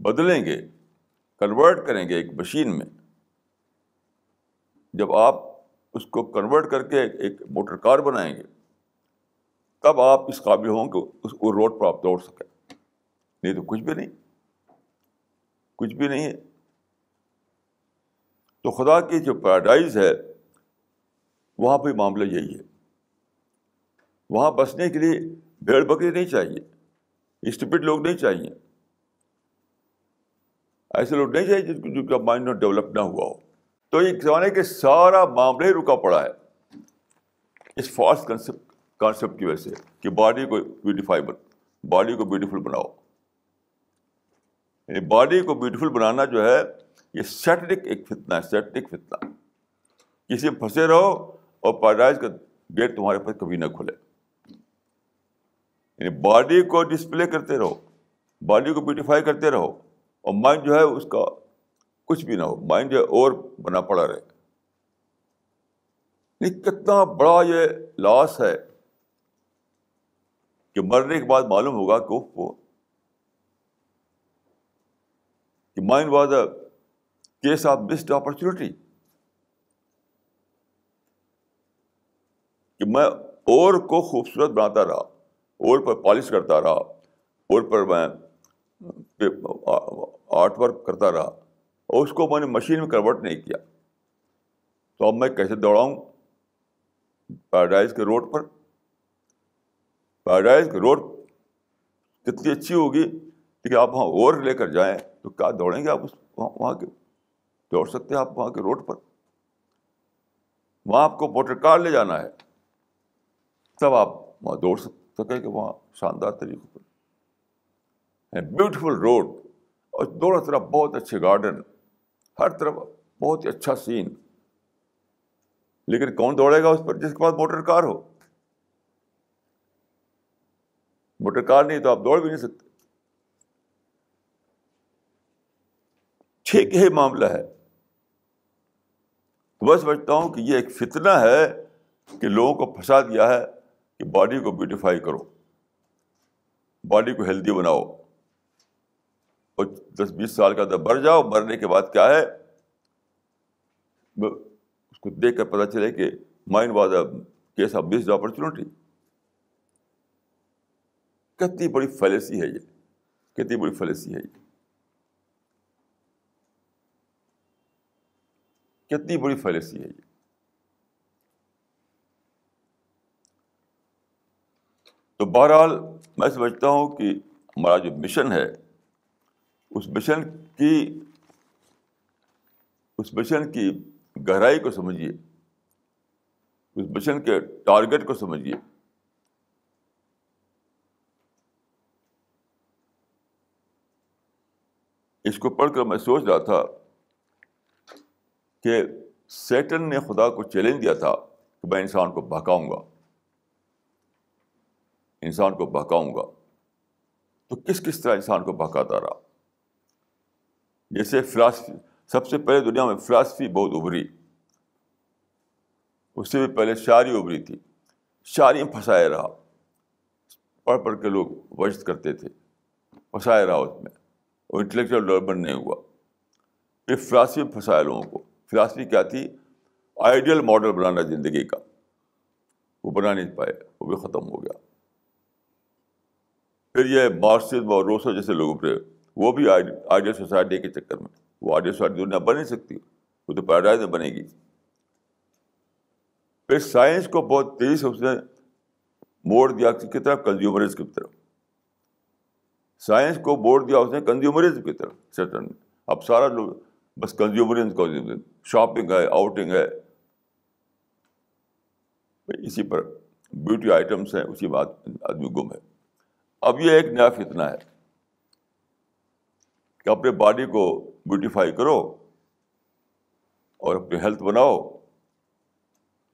बदलेंगे कन्वर्ट करेंगे एक मशीन में जब आप उसको कन्वर्ट करके एक मोटर कार बनाएंगे तब आप इस काबिल होंगे उस रोड पर आप दौड़ सकें नहीं तो कुछ भी नहीं कुछ भी नहीं है तो खुदा की जो पैराडाइज है वहाँ पर मामला यही है वहाँ बसने के लिए भेड़ बकरी नहीं चाहिए स्टूपिड लोग नहीं चाहिए ऐसे लोग नहीं चाहिए जिनको जिनका माइंड डेवलप ना हुआ हो तो ये जमाने के सारा मामले ही रुका पड़ा है इस फॉल्स कंसेप्ट कॉन्सेप्ट की वजह से कि बॉडी को ब्यूटिफाइबल बॉडी को ब्यूटीफुल बनाओ यानी बॉडी को ब्यूटीफुल बनाना जो है ये सैटनिक एक फितना है सैटनिक फितना किसी में फंसे रहो और पैराडाइज का गेट तुम्हारे पास कभी ना खुले यानी बॉडी को डिस्प्ले करते रहो बॉडी को ब्यूटिफाई करते रहो और माइंड जो है उसका कुछ भी ना हो माइंड जो है और बना पड़ा रहे कितना बड़ा ये लॉस है कि मरने के बाद मालूम होगा कि वो कि mind was a case of missed opportunity कि मैं और को खूबसूरत बनाता रहा और पर पॉलिश करता रहा और पर मैं आर्ट वर्क करता रहा और उसको मैंने मशीन में कन्वर्ट नहीं किया तो अब मैं कैसे दौड़ाऊँ पैराडाइज के रोड पर पैराडाइज के रोड कितनी अच्छी होगी कि आप वहाँ और लेकर जाएं तो क्या दौड़ेंगे आप उस वहाँ के दौड़ सकते हैं आप वहाँ के रोड पर वहाँ आपको मोटर कार ले जाना है तब आप वहाँ दौड़ सक सकेंगे वहाँ शानदार तरीके पर एंड ब्यूटीफुल रोड और दोनों तरफ बहुत अच्छे गार्डन हर तरफ बहुत ही अच्छा सीन लेकिन कौन दौड़ेगा उस पर जिसके पास मोटर कार हो मोटर कार नहीं तो आप दौड़ भी नहीं सकते ठीक यही मामला है तो मैं समझता हूँ कि यह एक फितना है कि लोगों को फंसा दिया है कि बॉडी को ब्यूटिफाई करो बॉडी को हेल्दी बनाओ और दस बीस साल का अंदर मर जाओ मरने के बाद क्या है उसको देख कर पता चले कि mind was a case of missed opportunity कितनी बड़ी फैलेसी है ये कितनी बड़ी फैलेसी है ये कितनी बड़ी फैलेसी है ये तो बहरहाल मैं समझता हूँ कि हमारा जो मिशन है उस मिशन की उस मिशन की गहराई को समझिए उस मिशन के टारगेट को समझिए इसको पढ़कर मैं सोच रहा था कि सेटन ने खुदा को चैलेंज दिया था कि मैं इंसान को भगाऊंगा इंसान को बहकाऊंगा तो किस किस तरह इंसान को बहकाता रहा जैसे फिलासफी सबसे पहले दुनिया में फिलासफी बहुत उभरी उससे भी पहले शायरी उभरी थी शायरी में फंसाया रहा पढ़ पढ़ के लोग वजद करते थे फंसाया रहा उसमें और इंटेलेक्चुअल डेवलपमेंट नहीं हुआ फिर फिलासफी में फंसाया लोगों को फिलासफी क्या थी आइडियल मॉडल बनाना ज़िंदगी का वो बना नहीं पाए वो भी ख़त्म हो गया फिर ये मार्क्सिज्म और रोसो जैसे लोगों पर वो भी आइडियल सोसाइटी के चक्कर में वो आइडियल सोसाइटी दुनिया बन नहीं सकती वो तो पैराडाइज में बनेगी फिर साइंस को बहुत तेज़ी से उसने मोड़ दिया किसकी तरफ कंज्यूमरिज्म की तरफ साइंस को मोड़ दिया उसने कंज्यूमरिज्म की तरफ सेटन अब सारा लोग बस कंज्यूमरिज्म कंज्यूमरिज्म शॉपिंग है आउटिंग है इसी पर ब्यूटी आइटम्स हैं उसी बात आदमी गुम है अब ये एक नया फितना है कि अपने बॉडी को ब्यूटीफाई करो और अपनी हेल्थ बनाओ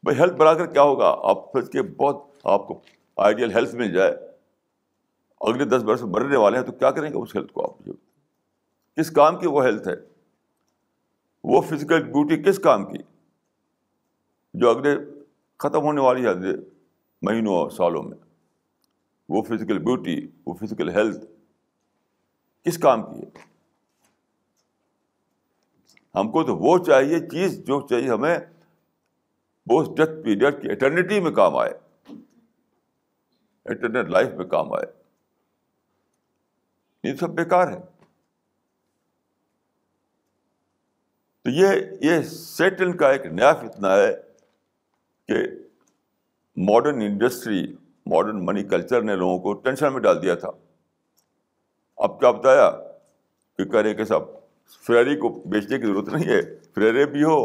भाई हेल्थ बनाकर क्या होगा आप सोच के बहुत आपको आइडियल हेल्थ मिल जाए अगले दस वर्ष में मरने वाले हैं तो क्या करेंगे उस हेल्थ को आप मुझे किस काम की वो हेल्थ है वो फिजिकल ब्यूटी किस काम की जो अगले ख़त्म होने वाली है अगले महीनों और सालों में वो फिजिकल ब्यूटी वो फिजिकल हेल्थ किस काम की है हमको तो वो चाहिए चीज़ जो चाहिए हमें पोस्ट डेथ पीरियड की एटर्निटी में काम आए एटर्नल लाइफ में काम आए ये सब बेकार है तो ये ये सेटन का एक नया फितना है कि modern industry modern money culture ने लोगों को टेंशन में डाल दिया था अब क्या बताया कि करे के सब फ्रेरी को बेचने की जरूरत नहीं है फ्रेरे भी हो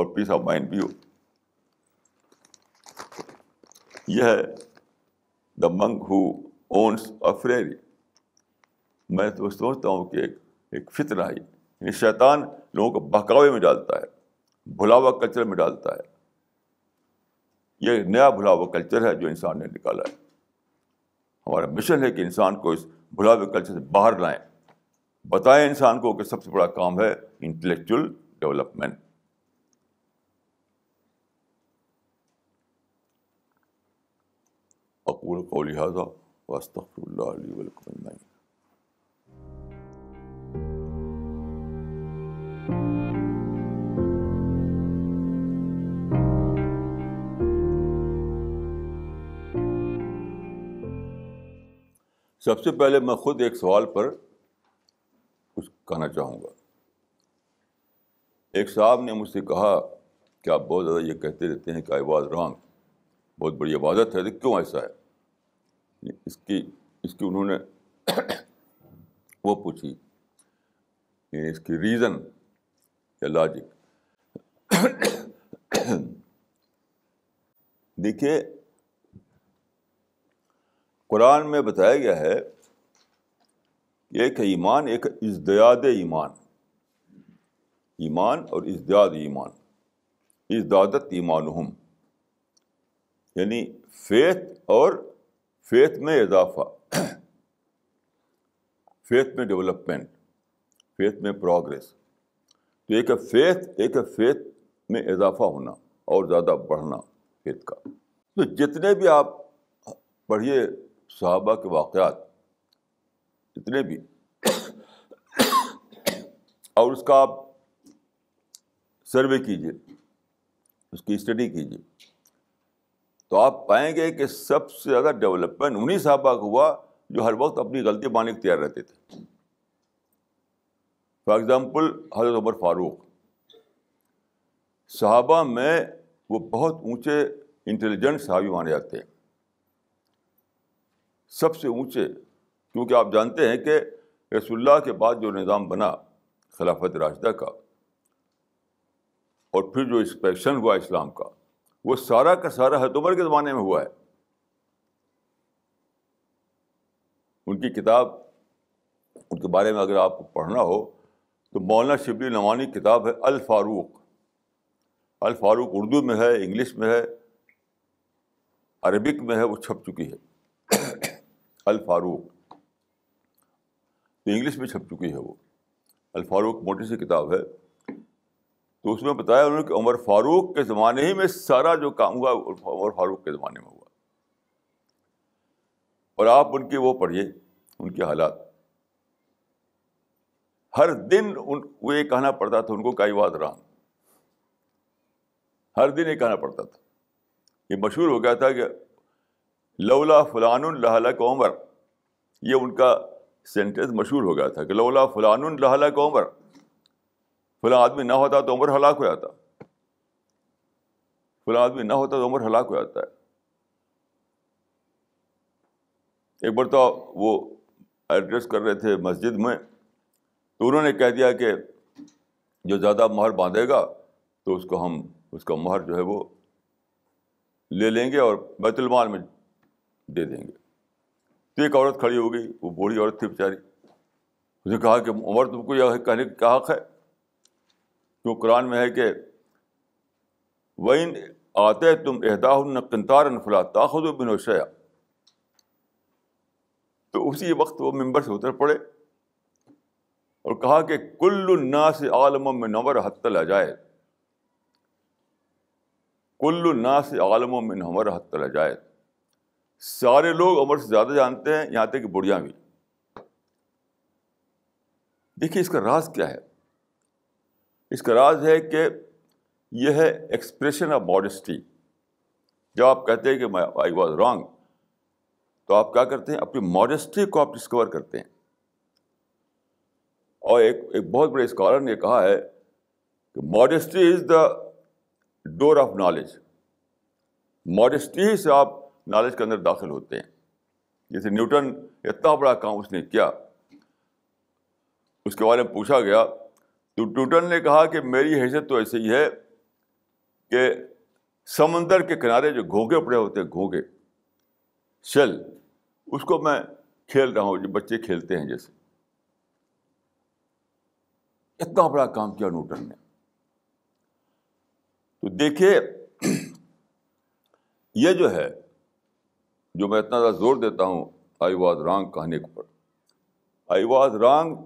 और पीस ऑफ माइंड भी हो यह है द मंग हु ओन्स अ फ्रेरी मैं तो सोचता हूँ कि एक एक फितना है शैतान लोगों को बहकावे में डालता है भुलावा कचरे में डालता है ये नया भुला हुआ कल्चर है जो इंसान ने निकाला है हमारा मिशन है कि इंसान को इस भुला हुए कल्चर से बाहर लाएं बताएं इंसान को कि सबसे बड़ा काम है इंटेलेक्चुअल डेवलपमेंट अकूल कौलिहाजा वास्तफ़ सबसे पहले मैं खुद एक सवाल पर कुछ कहना चाहूँगा एक साहब ने मुझसे कहा कि आप बहुत ज़्यादा ये कहते रहते हैं कि आई वाज रॉन्ग बहुत बड़ी इबादत है तो क्यों ऐसा है इसकी इसकी उन्होंने वो पूछी इसकी रीज़न या लॉजिक देखिए कुरान में बताया गया है एक है ईमान एक इजदाद ईमान ईमान और इजदाद ईमान इजदादत ईमान हम यानी फेथ और फेथ में इजाफा फेथ में डेवलपमेंट फेथ में प्रोग्रेस तो एक है फेथ एक है फेथ में इजाफा होना और ज़्यादा बढ़ना फेथ का तो जितने भी आप पढ़िए सहाबा के वाक़ात इतने भी और उसका आप सर्वे कीजिए उसकी स्टडी कीजिए तो आप पाएंगे कि सबसे ज़्यादा डेवलपमेंट उन्हीं साहबा को हुआ जो हर वक्त अपनी गलती मानने को तैयार रहते थे फॉर एग्ज़ाम्पल हजरत उमर फारूक साहबा में वो बहुत ऊंचे इंटेलिजेंट साहबी माने जाते हैं सबसे ऊँचे क्योंकि आप जानते हैं कि रसुल्ला के बाद जो निज़ाम बना खिलाफत राशदा का और फिर जो एक्सपेक्शन हुआ इस्लाम का वो सारा का सारा हतुमर के ज़माने में हुआ है उनकी किताब उनके बारे में अगर आपको पढ़ना हो तो मौलाना शिबली नवानी किताब है अल फारूक अल फारूक उर्दू में है इंग्लिश में है अरबिक में है वो छप चुकी है अल फारूक इंग्लिश में छप चुकी है वो अल फारूक मोटी सी किताब है तो उसमें बताया उन्होंने कि उमर फारूक के ज़माने ही में सारा जो काम हुआ उमर फारूक के ज़माने में हुआ और आप उनके वो पढ़िए उनके हालात हर दिन उन ये कहना पड़ता था उनको काईवाद राम हर दिन ये कहना पड़ता था ये मशहूर हो गया था कि लौला फ़लान लहलक उमर ये उनका सेंटेंस मशहूर हो गया था कि लौला फ़लान लहलक उमर फला आदमी ना होता तो उमर हलाक हो जाता फला आदमी ना होता तो उमर हलाक हो जाता है एक बार तो वो एड्रेस कर रहे थे मस्जिद में तो उन्होंने कह दिया कि जो ज़्यादा मोहर बांधेगा तो उसको हम उसका मोहर जो है वो ले लेंगे और बैतुलमाल में दे देंगे तो एक औरत खड़ी हो गई वो बूढ़ी औरत थी बेचारी उसने कहा कि उमर तुमको यह कहने का हक है क्यों कुरान में है कि वइन आते तुम एहदाहन कंतारन फला ताखुद बिनोशया तो उसी वक्त वो मेंबर से उतर पड़े और कहा कि कुल्लु नास आलम में नवर हत्तल आ जाए कुल्लु नास आलम में नवर हत्तल आ जाए सारे लोग उम्र से ज़्यादा जानते हैं यहां तक कि बुढ़ियाँ भी देखिए इसका राज क्या है इसका राज है कि यह है एक्सप्रेशन ऑफ मॉडेस्टी जब आप कहते हैं कि आई वॉज रॉन्ग तो आप क्या करते हैं अपनी मॉडेस्टी को आप डिस्कवर करते हैं और एक एक बहुत बड़े स्कॉलर ने कहा है कि modesty is the door of knowledge modesty से आप नॉलेज के अंदर दाखिल होते हैं जैसे न्यूटन इतना बड़ा काम उसने किया उसके बारे में पूछा गया तो न्यूटन ने कहा कि मेरी हैसियत तो ऐसे ही है कि समंदर के किनारे जो घोंगे पड़े होते हैं घोंगे शेल उसको मैं खेल रहा हूँ जो बच्चे खेलते हैं जैसे इतना बड़ा काम किया न्यूटन ने तो देखिए ये जो है जो मैं इतना ज़्यादा जोर देता हूँ आई वाज रॉन्ग कहने के ऊपर आईवाज रंग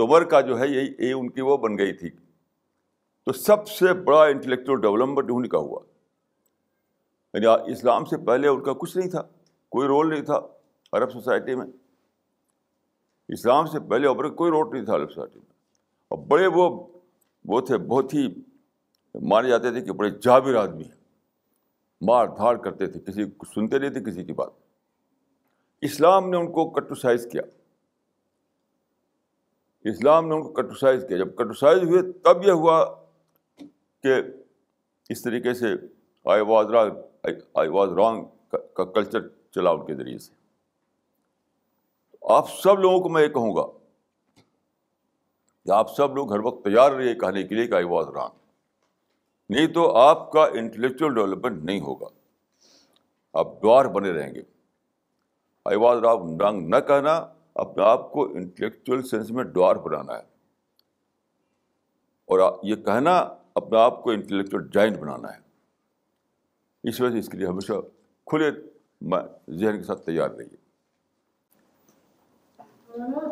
रॉन्ग का जो है यही यही उनकी वो बन गई थी तो सबसे बड़ा इंटेलेक्चुअल डेवलपमेंट उन्हीं का हुआ यानी इस्लाम से पहले उनका कुछ नहीं था कोई रोल नहीं था अरब सोसाइटी में इस्लाम से पहले उमर कोई रोल नहीं था अरब सोसाइटी में और बड़े वो वो थे बहुत ही माने जाते थे कि बड़े जाबिर आदमी हैं मार धार करते थे किसी को सुनते नहीं थे किसी की बात इस्लाम ने उनको कटोसाइज किया इस्लाम ने उनको कटोसाइज किया जब कटोसाइज हुए तब यह हुआ कि इस तरीके से I was wrong I was wrong का कल्चर चला उनके ज़रिए से आप सब लोगों को मैं ये कहूँगा कि आप सब लोग हर वक्त तैयार रहिए कहने के लिए कि आई वॉज रॉन्ग नहीं तो आपका इंटेलेक्चुअल डेवलपमेंट नहीं होगा आप द्वार बने रहेंगे अहिवाद आप रंग न कहना अपने आप को इंटेलेक्चुअल सेंस में द्वार बनाना है और ये कहना अपने आप को इंटेलेक्चुअल जाइंट बनाना है इस वजह से इसके लिए हमेशा खुले जहन के साथ तैयार रहिए uh,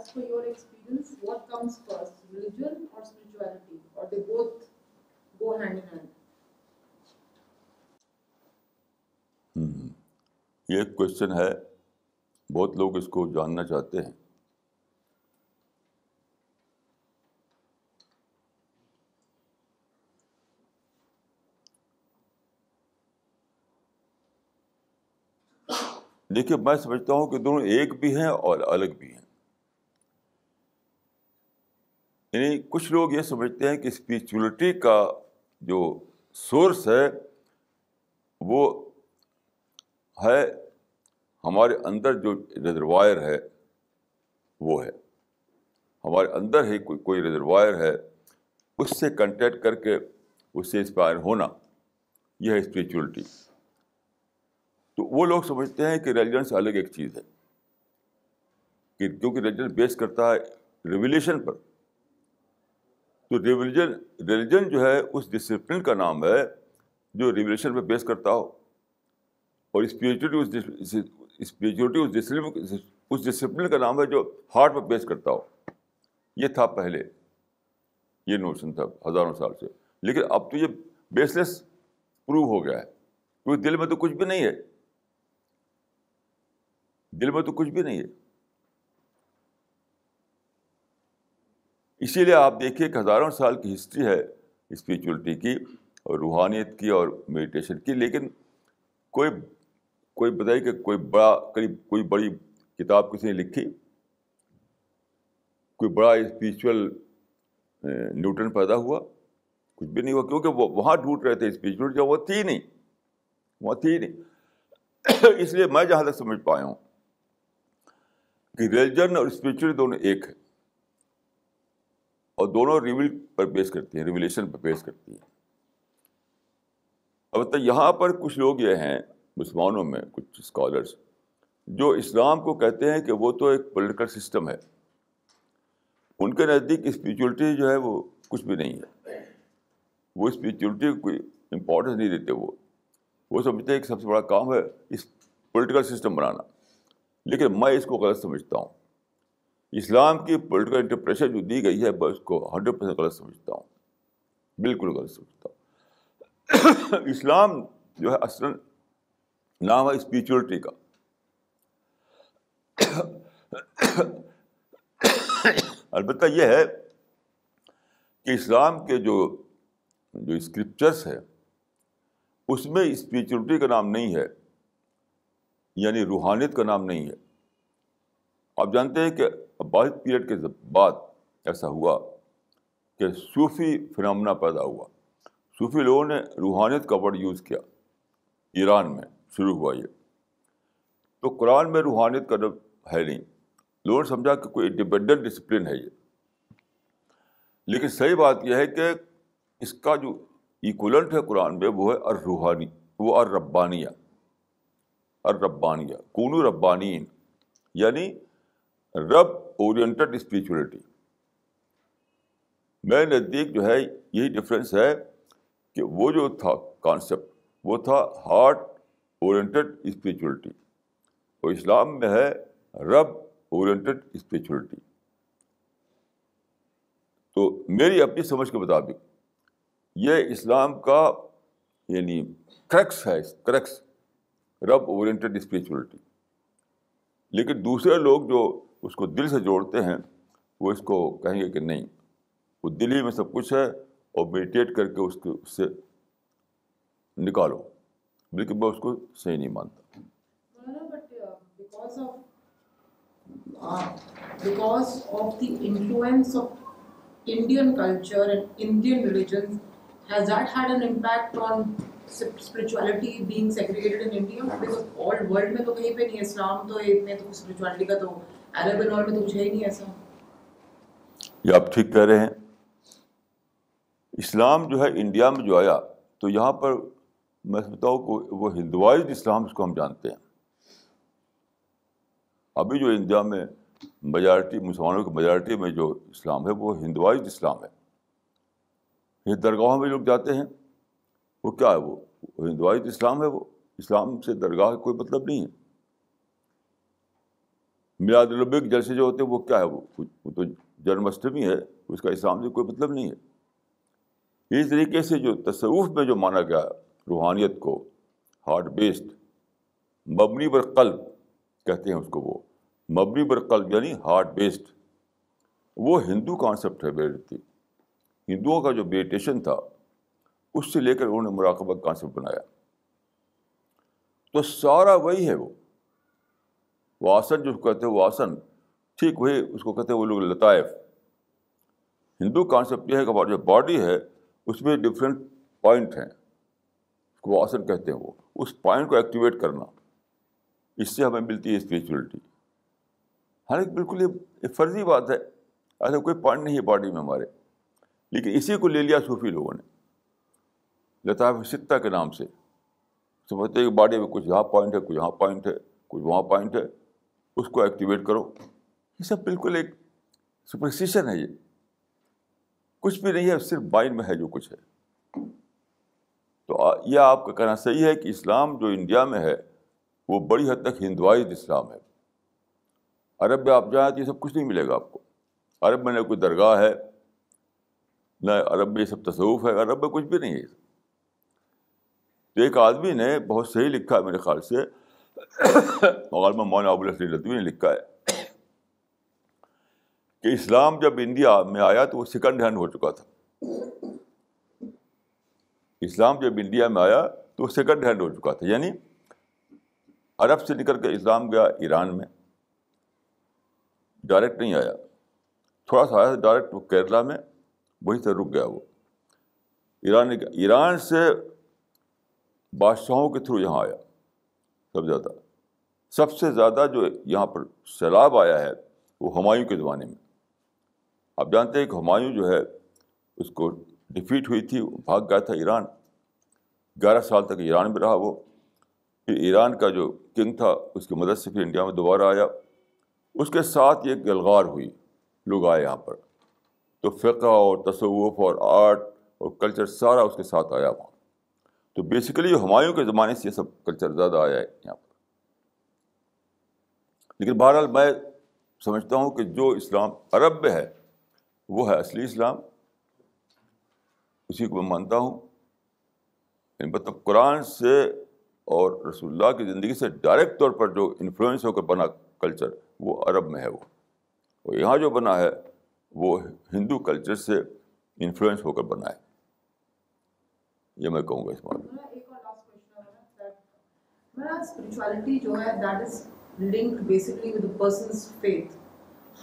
as per your experience, what comes first, religion or spirituality, or they both go hand in hand. ये क्वेश्चन है बहुत लोग इसको जानना चाहते हैं देखिए मैं समझता हूं कि दोनों एक भी हैं और अलग भी हैं यानी कुछ लोग ये समझते हैं कि स्पिरिचुअलिटी का जो सोर्स है वो है हमारे अंदर जो रिजर्वायर है वो है हमारे अंदर ही कोई कोई रिजर्वायर है उससे कंटेक्ट करके उससे इंस्पायर होना यह है स्परिचुअलिटी तो वो लोग समझते हैं कि रिलीजन से अलग एक चीज़ है कि क्योंकि रिलीजन बेस करता है रिविलेशन पर तो रिलीजन रिलीजन जो है उस डिसिप्लिन का नाम है जो रिवलेशन पर बेस करता हो और स्पिरिचुअलिटी उस स्पिरिचुअलिटी उस डिसिप्लिन उस डिसिप्लिन का नाम है जो हार्ट पर बेस करता हो ये था पहले ये नोशन था हज़ारों साल से लेकिन अब तो ये बेसलेस प्रूव हो गया है क्योंकि दिल में तो कुछ भी नहीं है दिल में तो कुछ भी नहीं है इसीलिए आप देखिए एक हज़ारों साल की हिस्ट्री है स्पिरिचुअलिटी की और रूहानियत की और मेडिटेशन की लेकिन कोई कोई बताइए कि कोई बड़ा करीब कोई बड़ी किताब किसी ने लिखी कोई बड़ा स्पिरिचुअल न्यूटन पैदा हुआ कुछ भी नहीं हुआ क्योंकि वो वहाँ ढूंढ रहे थे स्पिरिचुअल जो वो थी नहीं वहाँ थी नहीं इसलिए मैं जहाँ तक समझ पाया हूँ कि रिलीजन और स्परिचुअल दोनों एक है और दोनों रिविल पर पेश करती हैं रिविलेशन पर पेश करती हैं अब तो यहाँ पर कुछ लोग ये हैं मुसलमानों में कुछ स्कॉलर्स जो इस्लाम को कहते हैं कि वो तो एक पोलिटिकल सिस्टम है उनके नज़दीक स्परिचुअलिटी जो है वो कुछ भी नहीं है वो स्परिचुअलिटी को इम्पोर्टेंस नहीं देते वो वो समझते हैं कि सबसे बड़ा काम है इस पोलिटिकल सिस्टम बनाना लेकिन मैं इसको गलत समझता हूँ इस्लाम की पोलिटिकल इंटरप्रेशन जो दी गई है मैं उसको हंड्रेड परसेंट गलत समझता हूँ बिल्कुल गलत समझता हूँ इस्लाम जो है असल नाम है स्पिरिचुअलिटी का अलबत् यह है कि इस्लाम के जो जो स्क्रिप्चर्स है उसमें स्पिरिचुअलिटी का नाम नहीं है यानी रूहानियत का नाम नहीं है आप जानते हैं कि अब्बास पीरियड के बाद ऐसा हुआ कि सूफ़ी फिनमना पैदा हुआ सूफ़ी लोगों ने रूहानियत का वर्ड यूज़ किया ईरान में शुरू हुआ ये तो कुरान में रूहानियत का जब है नहीं लोगों ने समझा कि कोई इंडिपेंडेंट डिसिप्लिन है ये लेकिन सही बात यह है कि इसका जो इक्वलेंट है कुरान में वो है अर रूहानी वो अर रब्बानिया अर रब्बानिया कूनू रब्बानीन यानी रब ओरिएंटेड स्पिरिचुअलिटी मेरे नज़दीक जो है यही डिफरेंस है कि वो जो था कॉन्सेप्ट वो था हार्ट ओरिएंटेड स्पिरिचुअलिटी और इस्लाम में है रब ओरिएंटेड स्पिरिचुअलिटी तो मेरी अपनी समझ के मुताबिक ये इस्लाम का यानी क्रक्स है क्रक्स रब ओरिएंटेड स्पिरिचुअलिटी लेकिन दूसरे लोग जो उसको दिल से जोड़ते हैं वो इसको कहेंगे कि नहीं वो दिल ही में सब कुछ है और मेडिटेट करके उसके उससे निकालो बल्कि मैं उसको सही नहीं मानता because of the influence of Indian culture and Indian religions, has that had an impact on spirituality being segregated in India? Because all world में तो कहीं पे नहीं है इस्लाम तो इतने तो स्पिरिचुअलिटी का तो अरब एनॉल में तो कुछ है ही नहीं ऐसा ये आप ठीक कह रहे हैं इस्लाम जो है इंडिया में जो आया तो यहाँ पर मैं समझता हूँ वो हिंदवाइज इस्लाम जिसको हम जानते हैं अभी जो इंडिया में मेजॉरिटी मुसलमानों की मेजॉरिटी में जो इस्लाम है वो हिंदवाइज इस्लाम है ये दरगाह में लोग जाते हैं वो क्या है वो हिंदवाइज इस्लाम है वो इस्लाम से दरगाह कोई मतलब नहीं है मिलादुलबी जलसे जो होते हैं वो क्या है वो वो तो जन्माष्टमी है उसका इस्लाम से कोई मतलब नहीं है इस तरीके से जो तसवूफ में जो माना गया रूहानियत को हार्ट बेस्ड मबनी पर कल्ब कहते हैं उसको वो मबनी पर कल्ब यानी हार्ट बेस्ड वो हिंदू कॉन्सेप्ट है बेरती हिंदुओं का जो मेडिटेशन था उससे लेकर उन्होंने मुराकबा कॉन्सेप्ट बनाया तो सारा वही है वो वो आसन जो कहते हैं वो आसन ठीक वही उसको कहते हैं वो लोग लताइफ हिंदू कॉन्सेप्ट यह है कि जो बॉडी है उसमें डिफरेंट पॉइंट हैं उसको आसन कहते हैं वो उस पॉइंट को एक्टिवेट करना इससे हमें मिलती है स्पिरिचुअलिटी हालांकि बिल्कुल ये फर्जी बात है ऐसा कोई पॉइंट नहीं है बॉडी में हमारे लेकिन इसी को ले लिया सूफी लोगों ने लताफ सित्ता के नाम से समझते हैं कि बॉडी में कुछ यहाँ पॉइंट है कुछ यहाँ पॉइंट है कुछ वहाँ पॉइंट है उसको एक्टिवेट करो ये सब बिल्कुल एक सुपरस्टिशन है ये कुछ भी नहीं है सिर्फ माइंड में है जो कुछ है तो यह आपका कहना सही है कि इस्लाम जो इंडिया में है वो बड़ी हद तक हिंदवाइज इस्लाम है अरब में आप जाए तो ये सब कुछ नहीं मिलेगा आपको अरब में न कोई दरगाह है न अरब में ये सब तसवूफ़ है अरब में कुछ भी नहीं है तो एक आदमी ने बहुत सही लिखा है मेरे ख्याल से मगर मौलाना अबुल लतवी ने लिखा है कि इस्लाम जब इंडिया में आया तो वो सेकंड हैंड हो चुका था इस्लाम जब इंडिया में आया तो वो सेकंड हैंड हो चुका था यानी अरब से निकल कर इस्लाम गया ईरान में डायरेक्ट नहीं आया थोड़ा सा आया डायरेक्ट वो केरला में वहीं से रुक गया वो ईरान ईरान से बादशाहों के थ्रू यहाँ आया समझौता सबसे ज़्यादा जो यहाँ पर सैलाब आया है वो हमायूं के ज़माने में आप जानते हैं कि हमायूं जो है उसको डिफीट हुई थी भाग गया था ईरान ग्यारह साल तक ईरान में रहा वो फिर ईरान का जो किंग था उसकी मदद से फिर इंडिया में दोबारा आया उसके साथ ये गलगार हुई लोग आए यहाँ पर तो फ़िका और तसवुफ़ और आर्ट और कल्चर सारा उसके साथ आया वहाँ तो बेसिकली हमायूं के ज़माने से ये सब कल्चर ज़्यादा आया है यहाँ पर लेकिन बहरहाल मैं समझता हूँ कि जो इस्लाम अरब में है वो है असली इस्लाम उसी को मैं मानता हूँ मतलब कुरान से और रसूलुल्लाह की ज़िंदगी से डायरेक्ट तौर पर जो इन्फ्लुएंस होकर बना कल्चर वो अरब में है वो और यहाँ जो बना है वो हिंदू कल्चर से इन्फ्लुएंस होकर बना है ये मैं कहूँगा इस बारे में spirituality जो है that is linked basically with the person's faith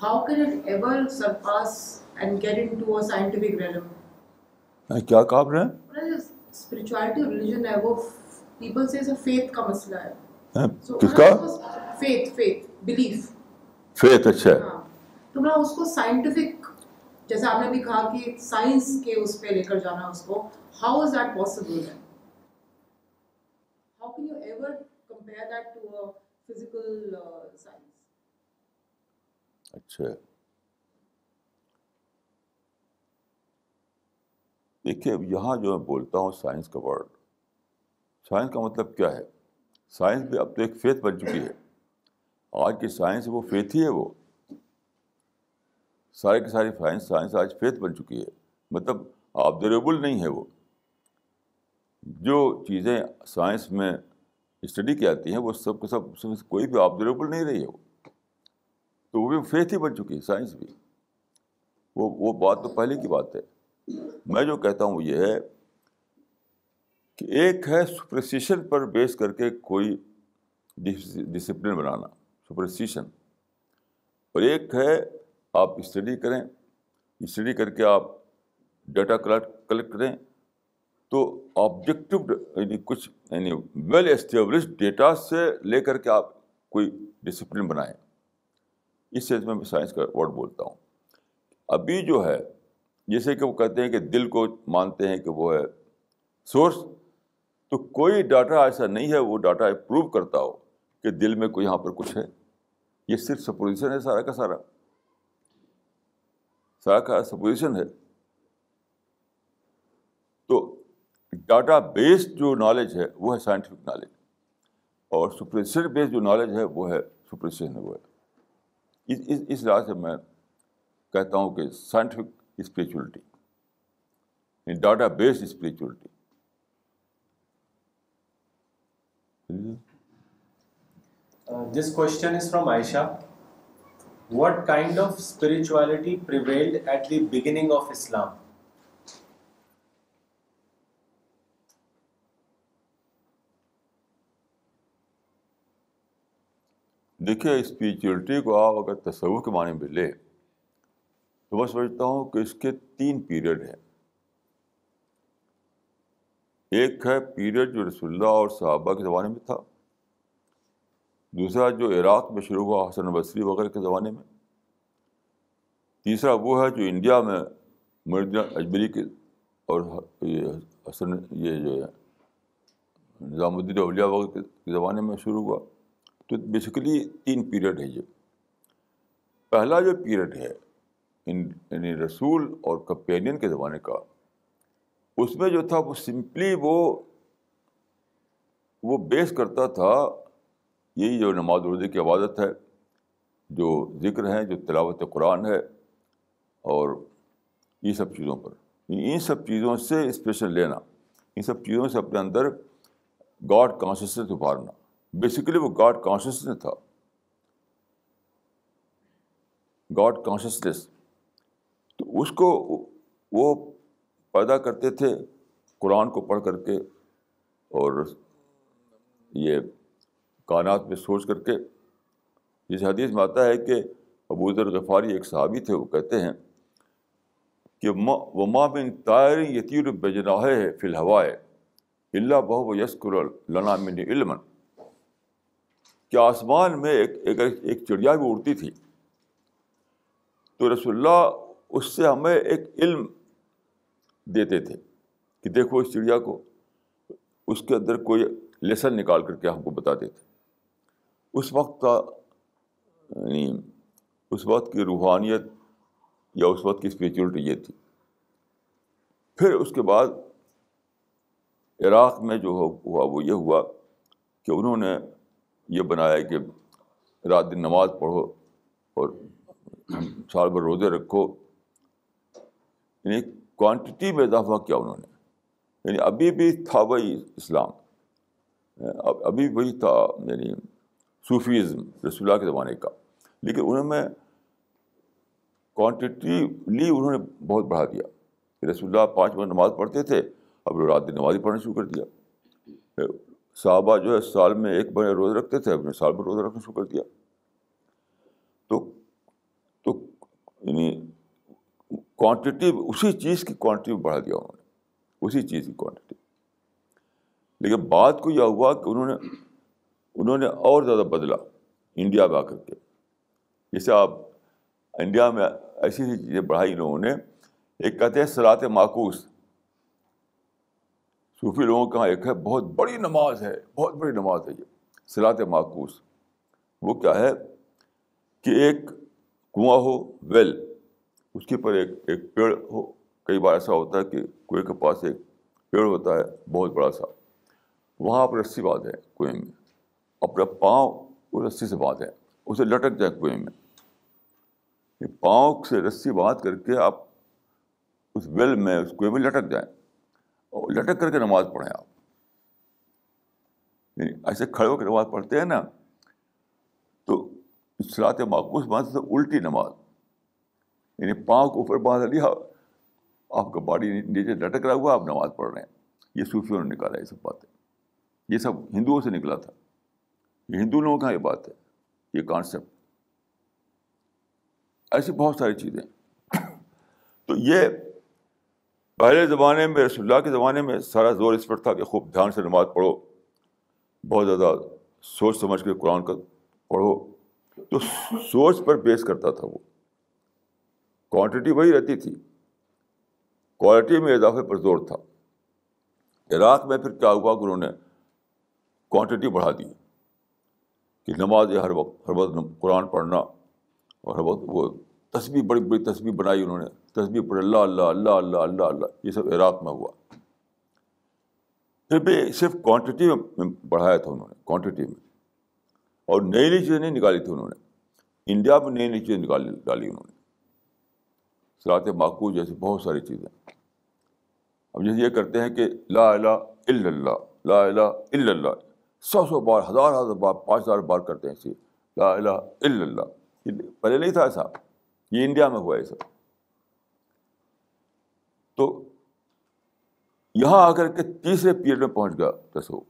how can it ever surpass and get into a scientific realm क्या कहा आपने स्पिरिचुअलिटी रिलीजन है वो पीपल से फेथ का मसला है so, किसका फेथ फेथ बिलीफ फेथ अच्छा है हाँ, तो उसको साइंटिफिक जैसे आपने भी कहा कि साइंस के उस पर लेकर जाना उसको हाउ इज दैट पॉसिबल है how can you ever compare that to a physical science अच्छा देखिए यहाँ जो मैं बोलता हूँ साइंस का वर्ड साइंस का मतलब क्या है साइंस भी अब तो एक फेथ बन चुकी है आज की साइंस वो फेथ ही है वो सारे के सारी फाइंस साइंस आज फेथ बन चुकी है मतलब ऑब्जर्वेबल नहीं है वो जो चीज़ें साइंस में स्टडी की जाती हैं वो सब के सब उसमें कोई भी ऑब्जर्वेबल नहीं रही है वो तो वो भी फेथ ही बन चुकी है साइंस भी वो वो बात तो पहले की बात है मैं जो कहता हूँ ये है कि एक है सुप्रसिशन पर बेस करके कोई डिसिप्लिन बनाना सुप्रसिशन और एक है आप स्टडी करें स्टडी करके आप डाटा कलेक्ट कलेक्ट करें तो ऑब्जेक्टिव यानी कुछ यानी वेल एस्टेब्लिश डेटा से लेकर के आप कोई डिसिप्लिन बनाएं इस सेंस में मैं साइंस का वर्ड बोलता हूँ अभी जो है जैसे कि वो कहते हैं कि दिल को मानते हैं कि वो है सोर्स तो कोई डाटा ऐसा नहीं है वो डाटा प्रूव करता हो कि दिल में कोई यहाँ पर कुछ है ये सिर्फ सपोजिशन है सारा का सारा सा का सपोजिशन है तो डाटा बेस्ड जो नॉलेज है वो है साइंटिफिक नॉलेज और सुप्रेशन बेस्ड जो नॉलेज है वो है सुप्रेशन है वो है इस इस इस लिहाज से मैं कहता हूँ कि scientific spirituality data based spirituality Uh, this question is from Aisha. what kind of spirituality prevailed at the beginning of Islam? देखिए स्पिरिचुअलिटी को आप अगर तस्वुर के माने में ले तो मैं समझता हूँ कि इसके तीन पीरियड हैं एक है पीरियड जो रसुल्ला और साहबा के ज़माने में था दूसरा जो इराक़ में शुरू हुआ हसन बसरी वगैरह के ज़माने में तीसरा वो है जो इंडिया में मुरदीन अजमेरी के और ये हसन ये जो है निज़ामुद्दीन अलिया वगैरह के ज़माने में शुरू हुआ तो बेसिकली तीन पीरियड है जो पहला जो पीरियड है इन रसूल और कंपेनियन के ज़माने का उसमें जो था वो सिंपली वो वो बेस करता था यही जो नमाज रोज़े की इबादत है जो ज़िक्र हैं जो तिलावत कुरान है और ये सब चीज़ों पर इन सब चीज़ों से स्पेशल लेना इन सब चीज़ों से अपने अंदर गॉड कॉन्शियसनेस उभारना बेसिकली वो गॉड कॉन्शियसनेस था गॉड कॉन्शियसनेस तो उसको वो पैदा करते थे कुरान को पढ़ करके और ये कानात में सोच करके इस हदीस में आता है कि अबूदर गफ़ारी एक सहाबी थे वो कहते हैं कि व वमा बिन तायर यतीर बजनाह है फिल हवाए अल्ला बहु यसकुर लना मिन इल्मन कि आसमान में एक एक, एक चिड़िया भी उड़ती थी तो रसुल्ला उससे हमें एक इल्म देते थे कि देखो इस चिड़िया को उसके अंदर कोई लेसन निकाल करके हमको बता देते उस वक्त का यानी उस वक्त की रूहानियत या उस वक्त की स्पिरिचुअलिटी ये थी फिर उसके बाद इराक़ में जो हुआ वो ये हुआ कि उन्होंने ये बनाया कि रात दिन नमाज पढ़ो और साल भर रोज़े रखो यानी क्वांटिटी में इजाफा किया उन्होंने यानी अभी भी था वही इस्लाम अभी वही था यानी सूफीज़म रसूलुल्लाह के ज़माने का लेकिन उन्होंने क्वान्टिटीली उन्होंने बहुत बढ़ा दिया रसुल्ला पाँच बजे नमाज पढ़ते थे अब रात दिन नमाज पढ़ना शुरू कर दिया साहबा जो है साल में एक बार रोज़ रखते थे अपने साल में रोज़ रखना शुरू कर दिया तो तो यानी क्वांटिटी उसी चीज़ की क्वांटिटी बढ़ा दिया उन्होंने उसी चीज़ की क्वांटिटी लेकिन बाद को यह हुआ कि उन्होंने उन्होंने और ज़्यादा बदला इंडिया में आकर के जैसे आप इंडिया में ऐसी ऐसी चीज़ें पढ़ाई ने एक कहते हैं सरात माकूस सूफी लोगों का एक है बहुत बड़ी नमाज है बहुत बड़ी नमाज है ये सरात माकूस वो क्या है कि एक कुआं हो वेल उसके ऊपर एक एक पेड़ हो कई बार ऐसा होता है कि कुएं के पास एक पेड़ होता है बहुत बड़ा सा वहाँ पर रस्सी बात है कुएँ में अपना पाँव वो रस्सी से बांधें उसे लटक जाए कुएं में पाँव से रस्सी बांध करके आप उस वेल में उस कुएं में लटक जाए और लटक करके नमाज पढ़ें आप ऐसे खड़े होकर नमाज पढ़ते हैं ना तो सलात माकूस बांध से उल्टी नमाज यानी पाँव को ऊपर बांध लिया आपका बॉडी नीचे लटक रहा हुआ आप नमाज पढ़ रहे हैं ये सूफियों ने निकाला ये सब बातें ये सब हिंदुओं से निकला था ये हिंदू लोगों का ये बात है ये कॉन्सेप्ट ऐसी बहुत सारी चीज़ें तो ये पहले ज़माने में रसुल्ला के ज़माने में सारा जोर इस पर था कि खूब ध्यान से नमाज़ पढ़ो बहुत ज़्यादा सोच समझ के कुरान का पढ़ो तो सोच पर बेस करता था वो क्वांटिटी वही रहती थी क्वालिटी में इजाफे पर जोर था इराक में फिर क्या हुआ कि उन्होंने क्वांटिटी बढ़ा दी कि नमाज हर वक्त हर वक्त कुरान पढ़ना और हर वक्त वो तस्वीर बड़ी बड़ी तस्वीर बनाई उन्होंने तस्वीर पढ़ अल्लाह अल्लाह अल्लाह अल्लाह अल्लाह अल्लाह ये सब इराक में हुआ फिर भी सिर्फ क्वांटिटी में बढ़ाया था उन्होंने क्वांटिटी में और नई नई चीज़ें नहीं निकाली थी उन्होंने इंडिया में नई नई चीज़ें निकाली डाली उन्होंने सलात माकू जैसी बहुत सारी चीज़ें अब जैसे ये करते हैं कि ला इला इल्लल्लाह ला इला इल्लल्लाह सौ सौ बार हज़ार हज़ार बार पाँच हज़ार बार करते हैं इसे ला पहले नहीं था ऐसा ये इंडिया में हुआ ऐसा तो यहाँ आकर के तीसरे पीरियड में पहुँच गया जैसे वो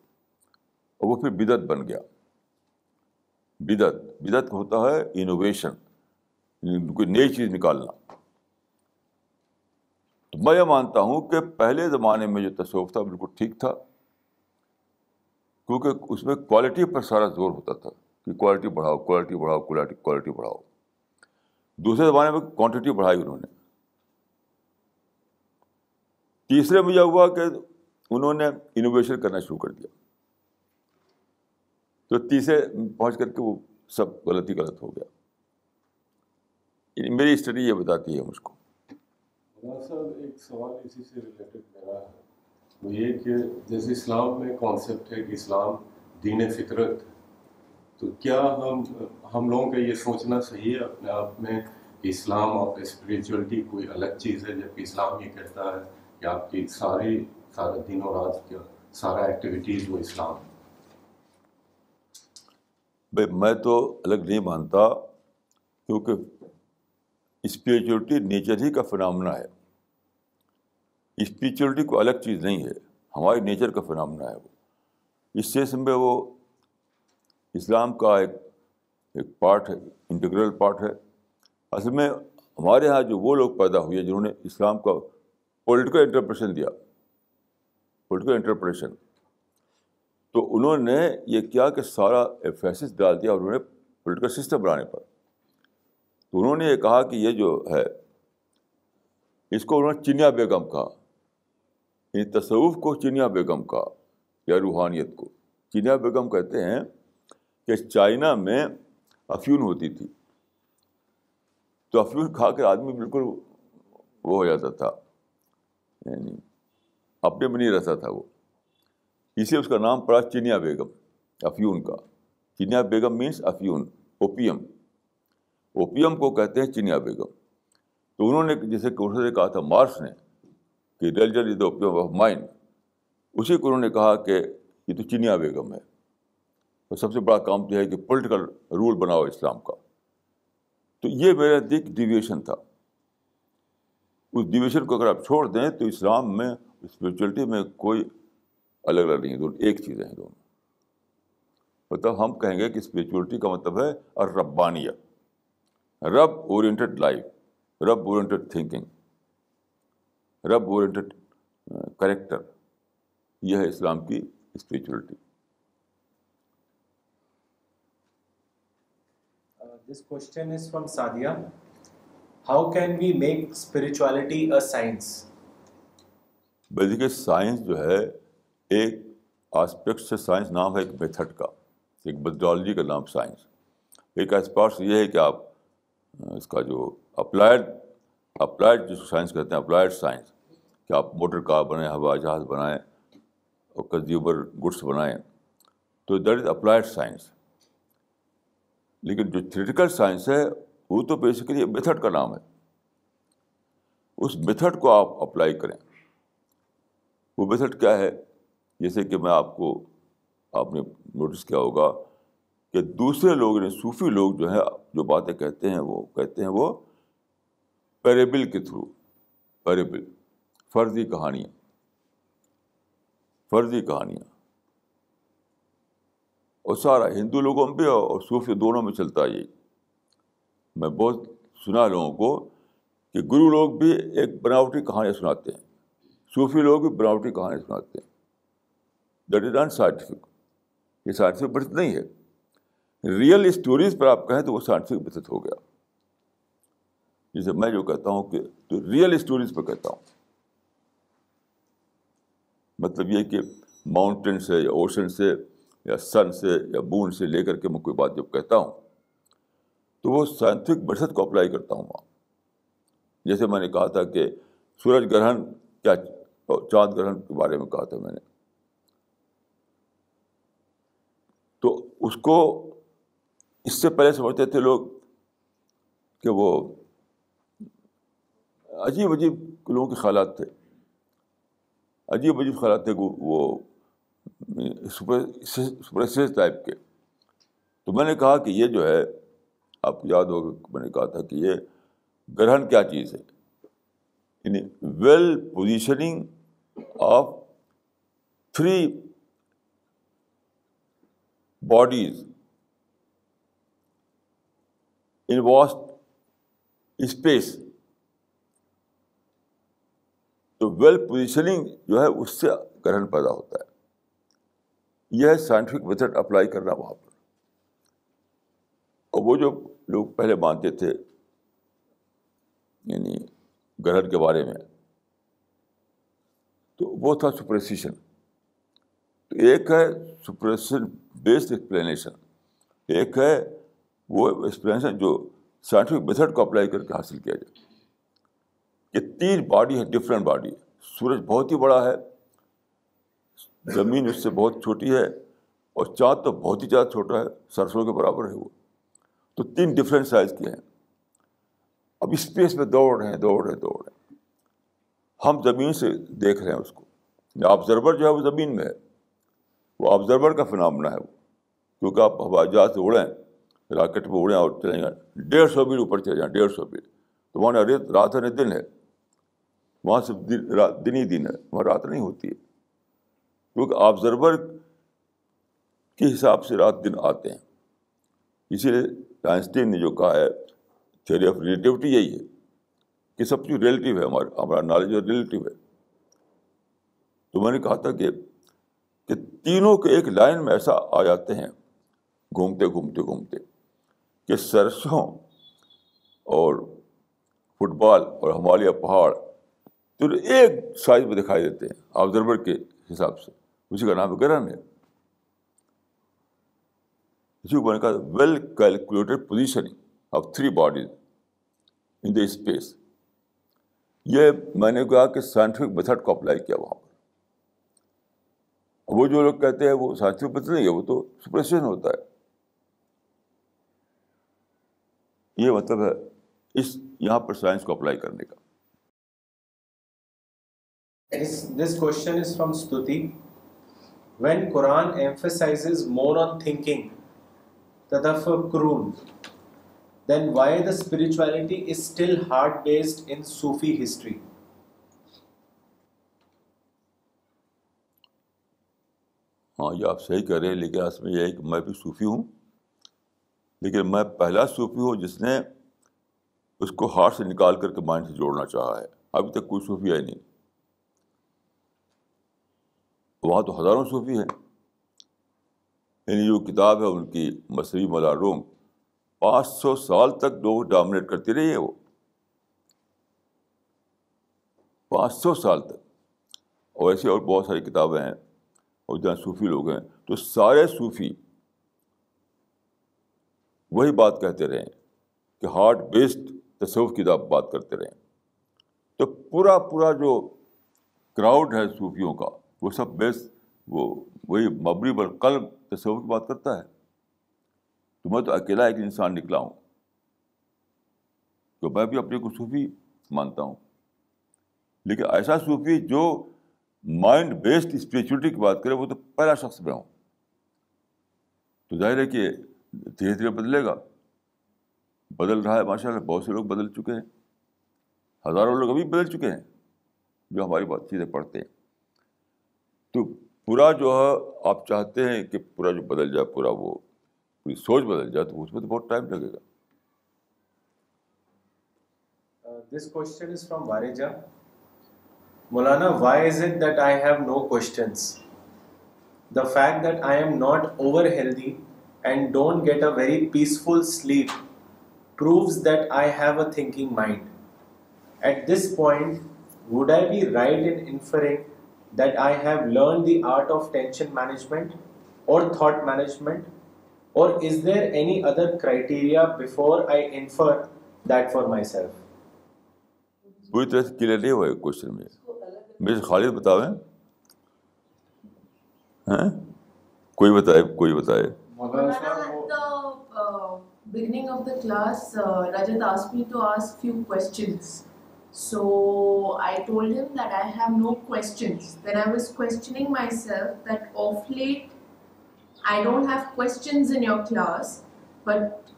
और वो फिर बिदत बन गया बिदत बिदत होता है इनोवेशन कोई नई चीज़ निकालना तो मैं ये मानता हूँ कि पहले ज़माने में जो तसव्वुफ था बिल्कुल ठीक था क्योंकि उसमें क्वालिटी पर सारा जोर होता था कि क्वालिटी बढ़ाओ क्वालिटी बढ़ाओ क्वालिटी क्वालिटी बढ़ाओ दूसरे ज़माने में क्वांटिटी बढ़ाई उन्होंने तीसरे में यह हुआ कि उन्होंने इनोवेशन करना शुरू कर दिया तो तीसरे पहुंच करके वो सब गलती गलत हो गया मेरी स्टडी ये बताती है मुझको एक सवाल इसी से रिलेटेड मेरा है वो तो ये कि जैसे इस्लाम में कॉन्सेप्ट है कि इस्लाम दीन फितरत तो क्या हम हम लोगों का ये सोचना सही है अपने आप में कि इस्लाम और स्पिरिचुअलिटी कोई अलग चीज़ है जबकि इस्लाम ये कहता है कि आपकी सारी सारा दिन और रात का सारा एक्टिविटीज़ वो इस्लाम है भाई मैं तो अलग नहीं मानता क्योंकि स्पिरिचुअलिटी नेचर ही का फिनमना है स्पिरिचुअलिटी को अलग चीज़ नहीं है हमारे नेचर का फिनमना है वो इस सेंस में वो इस्लाम का एक एक पार्ट है इंटीग्रल पार्ट है असल में हमारे यहाँ जो वो लोग पैदा हुए जिन्होंने इस्लाम का पॉलिटिकल इंटरप्रेशन दिया पॉलिटिकल इंटरप्रेशन तो उन्होंने ये क्या कि सारा एफेसिस डाल दिया और उन्होंने पॉलिटिकल सिस्टम बनाने पर तो उन्होंने ये कहा कि ये जो है इसको उन्होंने चिनिया बेगम कहा इन तसवुफ़ को चिनिया बेगम का या रूहानियत को चिनिया बेगम कहते हैं कि चाइना में अफ्यून होती थी तो अफ्यून खा कर आदमी बिल्कुल वो हो जाता था यानी अपने में नहीं रहता था वो इसे उसका नाम पड़ा चिनिया बेगम अफ्यून का चिनिया बेगम मीन्स अफ्यून ओपियम ओपियम को कहते हैं चिनिया बेगम तो उन्होंने जैसे उन्होंने कहा था मार्स ने कि religion is the opium of mind उसी को उन्होंने कहा कि ये तो चीनिया बेगम है और तो सबसे बड़ा काम तो है कि पॉलिटिकल रूल बनाओ इस्लाम का तो ये मेरा दिख डिविएशन था उस डिविएशन को अगर आप छोड़ दें तो इस्लाम में स्पिरिचुअलिटी में कोई अलग अलग नहीं है दोनों एक चीज़ें हैं दोनों मतलब हम कहेंगे कि स्पिरिचुअलिटी का मतलब है और रब्बानिया रब ओरिएंटेड लाइफ रब ओरिएंटेड थिंकिंग रब ओरिएंटेड करेक्टर यह है इस्लाम की spirituality this question is from Sadia how can we make spirituality a science basically science जो है एक आस्पेक्ट से साइंस नाम है एक मेथड का एक मेथडोलॉजी का नाम साइंस एक एस्पार्ट यह है कि आप इसका जो अप्लाइड अप्लाइड जिसको साइंस कहते हैं अप्लाइड साइंस कि आप मोटर कार बनाएं हवाई जहाज़ बनाएं और कंज्यूमर गुड्स बनाएं तो दैट इज़ अप्लाइड साइंस लेकिन जो थ्रिटिकल साइंस है वो तो बेसिकली मेथड का नाम है उस मेथड को आप अप्लाई करें वो मेथड क्या है जैसे कि मैं आपको आपने नोटिस किया होगा कि दूसरे लोग ने सूफी लोग जो है जो बातें कहते हैं वो कहते हैं वो पैरेबल के थ्रू पैरेबल फर्जी कहानियाँ फर्जी कहानियाँ और सारा हिंदू लोगों में और सूफी दोनों में चलता है ये मैं बहुत सुना लोगों को कि गुरु लोग भी एक बनावटी कहानियाँ सुनाते हैं सूफी लोग भी बनावटी कहानियाँ सुनाते हैं दैट इज नॉट साइंटिफिक ये साइंटिफिक बर्थ नहीं है रियल स्टोरीज पर आप कहें तो वो साइंटिफिक बर्थ हो गया जैसे मैं जो कहता हूँ कि तो रियल स्टोरीज पर कहता हूँ मतलब ये कि माउंटेन से या ओशन से या सन से या बूंद से लेकर के मैं कोई बात जब कहता हूँ तो वो साइंटिफिक बरसत को अप्लाई करता हूँ वहाँ जैसे मैंने कहा था कि सूरज ग्रहण या चाँद ग्रहण के बारे में कहा था मैंने तो उसको इससे पहले समझते थे लोग कि वो अजीब अजीब लोगों के ख्याल थे अजीब अजीब ख्याल थे वो सुपरस्टिशियस टाइप के तो मैंने कहा कि ये जो है आपको याद होगा मैंने कहा था कि ये ग्रहण क्या चीज़ है यानी well positioning of three bodies in vast space तो वेल पोजिशनिंग जो है उससे ग्रहण पैदा होता है यह है साइंटिफिक मेथड अप्लाई करना वहाँ पर और वो जो लोग पहले मानते थे यानी ग्रहण के बारे में तो वो था सुप्रेसिशन तो एक है सुप्रेशन बेस्ड एक्सप्लेनेशन एक है वो एक्सप्लेनेशन जो साइंटिफिक मेथड को अप्लाई करके हासिल किया जाए ये तीन बॉडी है डिफरेंट बॉडी सूरज बहुत ही बड़ा है ज़मीन उससे बहुत छोटी है और चाँद तो बहुत ही ज़्यादा छोटा है सरसों के बराबर है वो तो तीन डिफरेंट साइज के हैं अब स्पेस में दौड़ रहे हैं दौड़ रहे हैं दौड़ रहे हैं हम ज़मीन से देख रहे हैं उसको ऑब्जर्वर जो है वो ज़मीन में है वो ऑब्जर्वर का फिनामना है वो क्योंकि आप हवाई जहाज से उड़ें राकेट में उड़ें और चले जाएँ डेढ़ सौ मील ऊपर चले जाएँ डेढ़ सौ मील तो वहाँ ना रात है दिन है वहाँ सब दिन, रा, दिन ही दिन है वहाँ रात नहीं होती है क्योंकि ऑब्जर्वर के हिसाब से रात दिन आते हैं इसीलिए आइंस्टीन ने जो कहा है थ्योरी ऑफ रिलेटिविटी यही है कि सब चीज़ रिलेटिव है हमारा हमारा नॉलेज और रिलेटिव है तो मैंने कहा था कि, कि तीनों के एक लाइन में ऐसा आ जाते हैं घूमते घूमते घूमते कि सरसों और फुटबॉल और हमारे पहाड़ तो एक साइज में दिखाई देते हैं ऑब्जर्वर के हिसाब से उसी का नाम ग्रहण है इसी को कहा well calculated positioning of three bodies in the space ये मैंने कहा कि साइंटिफिक मेथड को अप्लाई किया वहाँ पर वो जो लोग कहते हैं वो साइंटिफिक मेथड नहीं है वो तो सुप्रेशन होता है ये मतलब है इस यहाँ पर साइंस को अप्लाई करने का This, this question is from Stuti. When Quran emphasizes more on thinking, tadafakurun, then why the spirituality is still hard based in Sufi history? हाँ ये आप सही कह रहे हैं लेकिन इसमें यह है कि मैं भी सूफ़ी हूँ लेकिन मैं पहला सूफ़ी हूँ जिसने उसको हार्ट से निकाल करके माइंड से जोड़ना चाहा है अभी तक कोई सूफिया ही नहीं तो वहाँ तो हज़ारों सूफी हैं यानी जो किताब है उनकी मसरी मलारूम पाँच सौ साल तक लोग डोमिनेट करती रही है वो पाँच सौ साल तक और ऐसी और बहुत सारी किताबें हैं और जहाँ सूफ़ी लोग हैं तो सारे सूफ़ी वही बात कहते रहे कि हार्ट बेस्ड तसवुफ़ की बात करते रहे तो पूरा पूरा जो क्राउड है सूफियों का वो सब बेस वो वही मबरी बल कल तस्वुर की बात करता है तो मैं तो अकेला एक इंसान निकला हूँ तो मैं भी अपने को सूफी मानता हूँ लेकिन ऐसा सूफी जो माइंड बेस्ड स्पिरिचुअलिटी की बात करें वो तो पहला शख्स में हूँ तो जाहिर है कि धीरे धीरे बदलेगा बदल रहा है माशा बहुत से लोग बदल चुके हैं हज़ारों लोग अभी बदल चुके हैं जो हमारी बात चीज़ें पढ़ते हैं तो पूरा जो है आप चाहते हैं कि पूरा जो बदल जाए पूरा वो पूरी सोच बदल जाए तो उसमें तो बहुत टाइम लगेगा this question is from Vareja. Molana, why is it that I have no questions? The fact that I am not over healthy and don't get a very peaceful sleep proves that I have a thinking mind. At this point, would I be right in inferring that I have learned the art of tension management or thought management? Or is there any other criteria before I infer that for myself? पूरी तरह से clear नहीं हुआ question में miss Khalid बतावें हैं कोई बताए कोई बताए beginning of the class uh, rajat asked me to ask few questions so I told him that I have no questions. Then I was questioning myself that of late I don't have questions in your class, but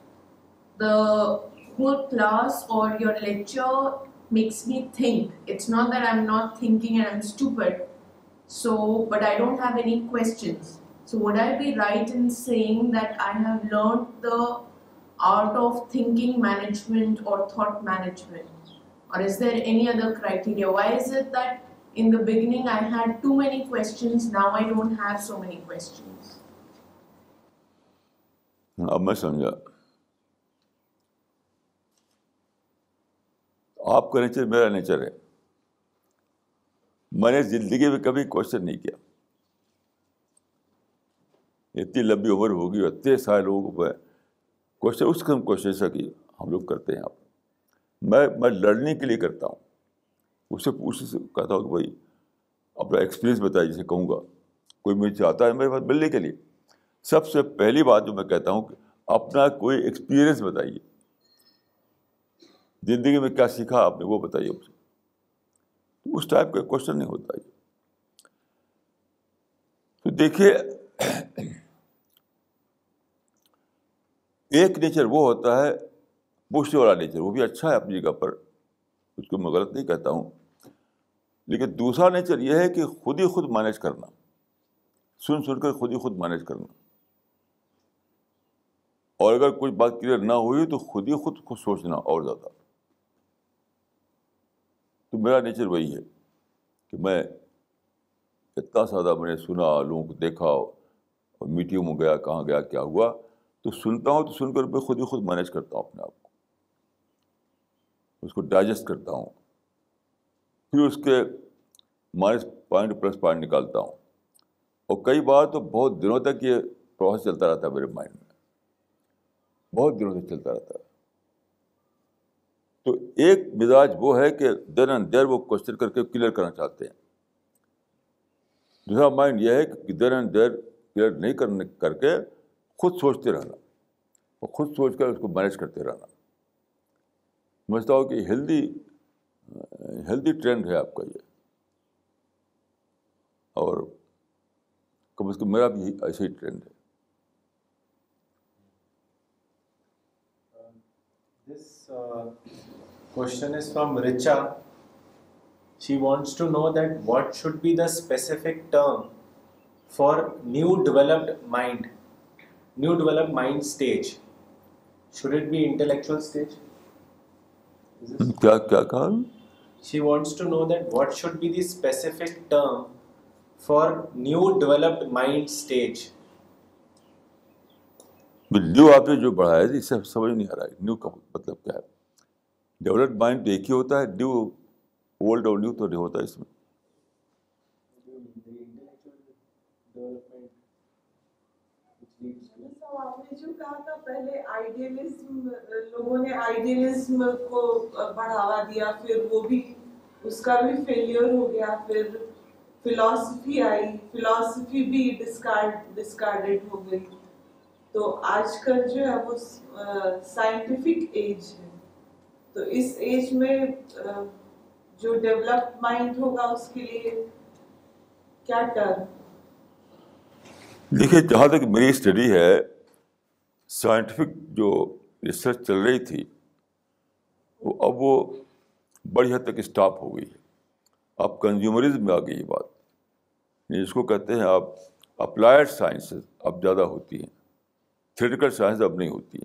the whole class or your lecture makes me think. It's not that I'm not thinking and I'm stupid. So, but I don't have any questions. So would I be right in saying that I have learned the art of thinking management or thought management? Or is there any other criteria? Why is it that in the beginning I had too many questions, now I don't have so many questions? अब मैं समझा आपका nature मेरा nature है मैंने ज़िंदगी में कभी क्वेश्चन नहीं किया इतनी लंबी उम्र होगी इतने सारे लोगों पर क्वेश्चन उस कम क्वेश्चन ऐसा कि हम लोग करते हैं आप मैं मैं लड़ने के लिए करता हूँ उसे उससे कहता हूँ कि भाई अपना एक्सपीरियंस बताइए जिसे कहूँगा कोई मुझे चाहता है मेरे पास मिलने के लिए सबसे पहली बात जो मैं कहता हूँ कि अपना कोई एक्सपीरियंस बताइए ज़िंदगी में क्या सीखा आपने वो बताइए मुझे उस टाइप का क्वेश्चन नहीं होता ये तो देखिए एक नेचर वो होता है पूछने वाला नेचर वो भी अच्छा है अपनी जगह पर उसको मैं गलत नहीं कहता हूँ लेकिन दूसरा नेचर यह है कि खुद ही खुद मैनेज करना सुन सुनकर खुद ही खुद मैनेज करना और अगर कुछ बात क्लियर ना हुई तो खुद ही खुद को सोचना और ज़्यादा तो मेरा नेचर वही है कि मैं इतना सादा मैंने सुना लोगों को देखा और मीटिंग में गया कहाँ गया क्या हुआ तो सुनता हूँ तो सुनकर मैं खुद ही खुद मैनेज करता हूँ अपने आप उसको डाइजेस्ट करता हूँ फिर उसके माइनस पॉइंट प्लस पॉइंट निकालता हूँ और कई बार तो बहुत दिनों तक ये प्रोसेस चलता रहता है मेरे माइंड में बहुत दिनों तक चलता रहता तो एक मिजाज वो है कि देर एंड देर वो क्वेश्चन करके क्लियर करना चाहते हैं दूसरा माइंड यह है कि देर एंड देर क्लियर नहीं करने करके खुद सोचते रहना और खुद सोच कर उसको मैनेज करते रहना समझता हूँ कि हेल्दी हेल्दी ट्रेंड है आपका ये और कम से कम मेरा भी ऐसे ही ट्रेंड है This uh, question is from Richa. She wants to know that what should be the specific term for new developed mind, new developed mind stage. Should it be intellectual stage? क्या क्या कहा she wants to know that what should be the specific term for new developed mind stage. New तो आपने जो बढ़ाया है इससे समझ नहीं आ रहा है न्यू का मतलब क्या है डेवलप्ड माइंड तो एक ही होता है न्यू ओल्ड और न्यू तो नहीं होता इसमें कहा था पहले आइडियलिज्म लोगों ने आइडियलिज्म को बढ़ावा दिया फिर वो भी उसका भी फेलियर हो गया फिर फिलॉसफी आई फिलॉसफी भी डिस्कार्ड डिस्कार्डेड हो गई तो आजकल जो है वो साइंटिफिक एज है तो इस एज में जो डेवलप्ड माइंड होगा उसके लिए क्या टर्म देखिए जहाँ तक मेरी स्टडी है साइंटिफिक जो रिसर्च चल रही थी वो अब वो बड़ी हद तक स्टॉप हो गई है अब कंज्यूमरिज्म में आ गई ये बात जिसको कहते हैं आप अप्लाइड साइंसेस अब ज़्यादा होती हैं थेटिकल साइंस अब नहीं होती है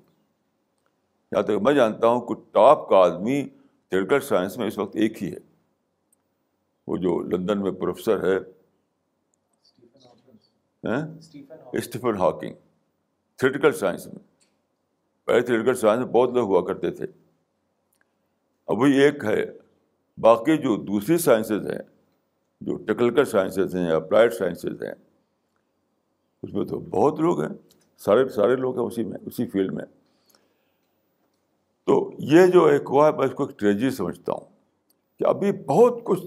यहाँ तक मैं जानता हूँ कुछ टॉप का आदमी थेटिकल साइंस में इस वक्त एक ही है वो जो लंदन में प्रोफेसर है स्टीफन हॉकिंग थिएटिकल साइंस में पहले थिएटिकल साइंस में बहुत लोग हुआ करते थे अभी एक है बाकी जो दूसरी साइंसेज हैं जो टेक्निकल साइंसेज हैं अप्लाइड साइंसेज हैं उसमें तो बहुत लोग हैं सारे सारे लोग हैं उसी में उसी फील्ड में तो ये जो एक हुआ है मैं इसको एक ट्रेजी समझता हूँ कि अभी बहुत कुछ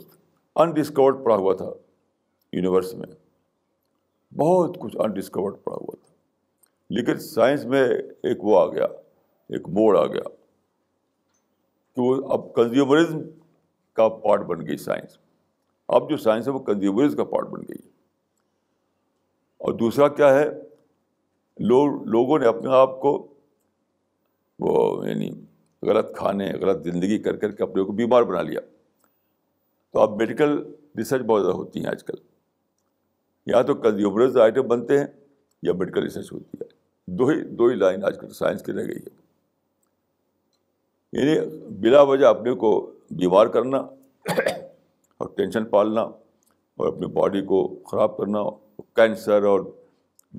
अनडिस्कवर्ड पड़ा हुआ था यूनिवर्स में बहुत कुछ अनडिस्कवर्ड पड़ा हुआ था लेकिन साइंस में एक वो आ गया एक मोड़ आ गया कि वो अब कंज्यूमरिज्म का पार्ट बन गई साइंस अब जो साइंस है वो कंज्यूमरिज्म का पार्ट बन गई और दूसरा क्या है लोग लोगों ने अपने आप को वो यानी गलत खाने गलत ज़िंदगी कर करके अपने को बीमार बना लिया तो अब मेडिकल रिसर्च बहुत ज़्यादा होती है आजकल या तो कंज्यूमरज आइटम बनते हैं या मेडिकल रिसर्च होती है दो ही दो ही लाइन आजकल तो साइंस की रह गई है यानी बिला वजह अपने को बीमार करना और टेंशन पालना और अपनी बॉडी को ख़राब करना कैंसर और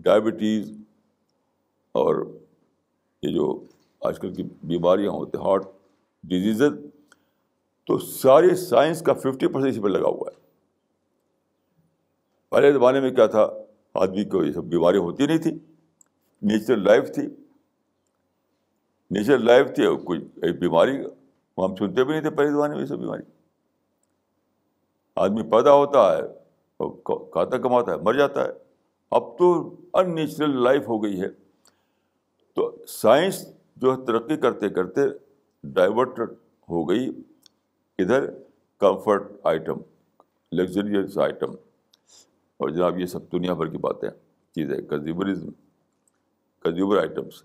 डायबिटीज़ और ये जो आजकल की बीमारियां होती हार्ट डिजीज़ तो सारी साइंस का फिफ्टी परसेंट इसी पर लगा हुआ है पहले ज़माने में क्या था आदमी को ये सब बीमारियाँ होती नहीं थी नेचुरल लाइफ थी नेचुरल लाइफ थी और कोई एक बीमारी हम सुनते भी नहीं थे पहले जमाने में सब बीमारी आदमी पैदा होता है और खाता कमाता है मर जाता है अब तो अननेचुरल लाइफ हो गई है तो साइंस जो है तरक्की करते करते डाइवर्ट हो गई इधर कंफर्ट आइटम लग्जरियस आइटम और जनाब ये सब दुनिया भर की बातें चीज़ है कंज्यूमरिज्म कंज्यूमर आइटम्स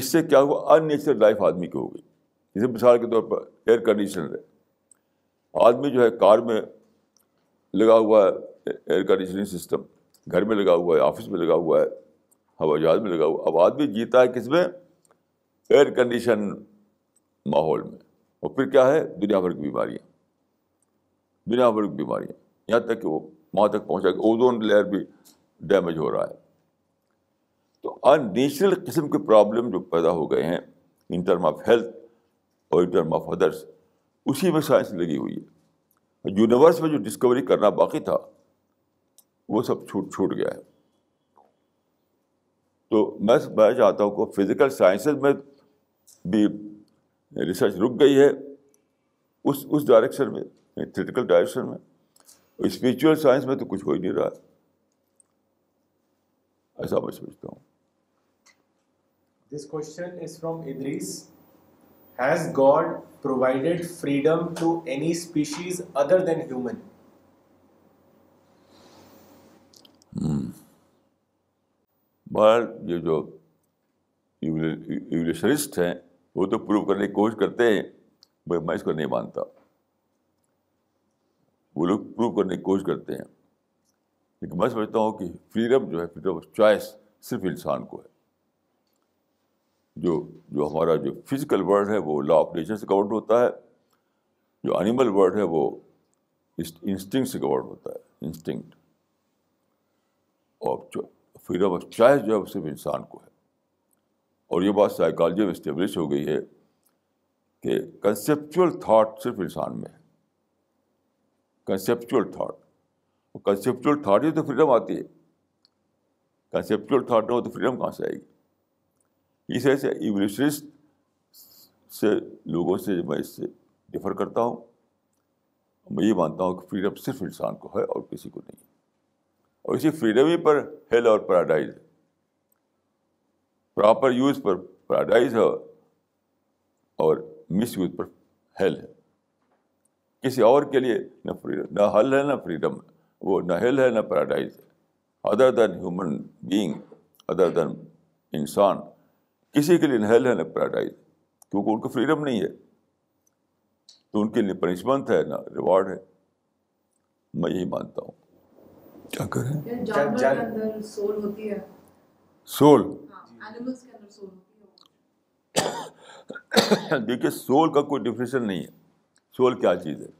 इससे क्या हुआ अननेचुरल लाइफ आदमी की हो गई जैसे मिसाल के तौर पर एयर कंडीशनर है आदमी जो है कार में लगा हुआ है एयर कंडीशनिंग सिस्टम घर में लगा हुआ है ऑफिस में लगा हुआ है हवाई जहाज में लगा हुआ है अब आदमी जीता है किसमें एयर कंडीशन माहौल में और फिर क्या है दुनिया भर की बीमारियाँ दुनिया भर की बीमारियाँ यहाँ तक कि वो वहाँ तक पहुँचा कि ओजोन लेयर भी डैमेज हो रहा है अननेचुरल किस्म के प्रॉब्लम जो पैदा हो गए हैं इन टर्म ऑफ हेल्थ और इन टर्म ऑफ अदर्स उसी में साइंस लगी हुई है यूनिवर्स में जो डिस्कवरी करना बाकी था वो सब छूट छूट गया है तो मैं मैं चाहता हूँ कि फिज़िकल साइंसेज में भी रिसर्च रुक गई है उस उस डायरेक्शन में थिटिकल डायरेक्शन में स्पिरिचुअल साइंस में तो कुछ हो ही नहीं रहा है ऐसा मैं समझता हूँ This question is from Idris. Has God provided freedom to any species other than human? Hmm. बाहर ये जो इवोल्यूशनिस्ट हैं वो तो प्रूव करने की कोशिश करते हैं मैं मैं इसको नहीं मानता वो लोग प्रूव करने की कोशिश करते हैं लेकिन मैं समझता हूँ कि फ्रीडम जो है फ्रीडम ऑफ चॉइस सिर्फ इंसान को है जो जो हमारा जो फिजिकल वर्ल्ड है वो लॉ ऑफ नेचर से गवर्न होता है जो एनिमल वर्ल्ड है वो इंस्टिंक्ट से गवर्न होता है इंस्टिंक्ट और फ्रीडम ऑफ चॉइस जो है सिर्फ इंसान को है और ये बात साइकालजी में इस्टेब्लिश हो गई है कि कंसेप्चुअल थाट सिर्फ इंसान में है कंसेप्चुअल थाट और कंसेप्चुअल थाट ही तो फ्रीडम आती है कंसेप्चुअल थाट ना हो तो फ्रीडम कहाँ से आएगी इस वजह से इवोल्यूशनिस्ट से लोगों से मैं इससे डिफर करता हूँ मैं ये मानता हूँ कि फ्रीडम सिर्फ इंसान को है और किसी को नहीं और इसी फ्रीडम ही पर हेल और पैराडाइज प्रॉपर यूज पर पैराडाइज है और मिस यूज पर हेल है किसी और के लिए ना फ्रीडम ना हल है ना फ्रीडम वो ना हेल है ना पैराडाइज है other than human being other than इंसान किसी के लिए नहल है ना पैराडाइज क्योंकि उनको फ्रीडम नहीं है तो उनके लिए पनिशमेंट है ना रिवॉर्ड है मैं यही मानता हूँ क्या करें सोल हाँ, देखिए सोल का कोई डिफिनेशन नहीं है सोल क्या चीज़ है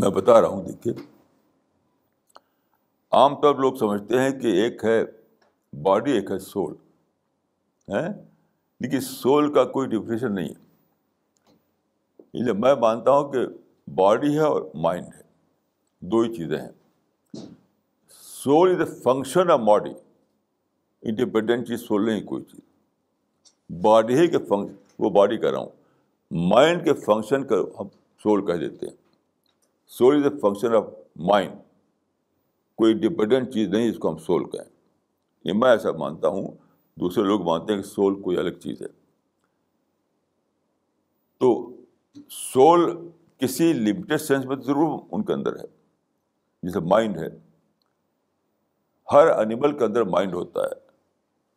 मैं बता रहा हूँ देखिए आमतौर लोग समझते हैं कि एक है बॉडी एक है सोल है लेकिन सोल का कोई डिफिनेशन नहीं है इसलिए मैं मानता हूँ कि बॉडी है और माइंड है दो ही चीज़ें हैं soul is the function of body independent चीज़ सोल नहीं कोई चीज़ बॉडी ही के फंक्शन वो बॉडी कर रहा हूँ माइंड के फंक्शन का हम सोल कह देते हैं soul is a function of mind कोई डिपेंडेंट चीज़ नहीं इसको हम सोल कहें ये मैं ऐसा मानता हूँ दूसरे लोग मानते हैं कि सोल कोई अलग चीज़ है तो सोल किसी लिमिटेड सेंस में तो ज़रूर उनके अंदर है जैसे माइंड है हर एनिमल के अंदर माइंड होता है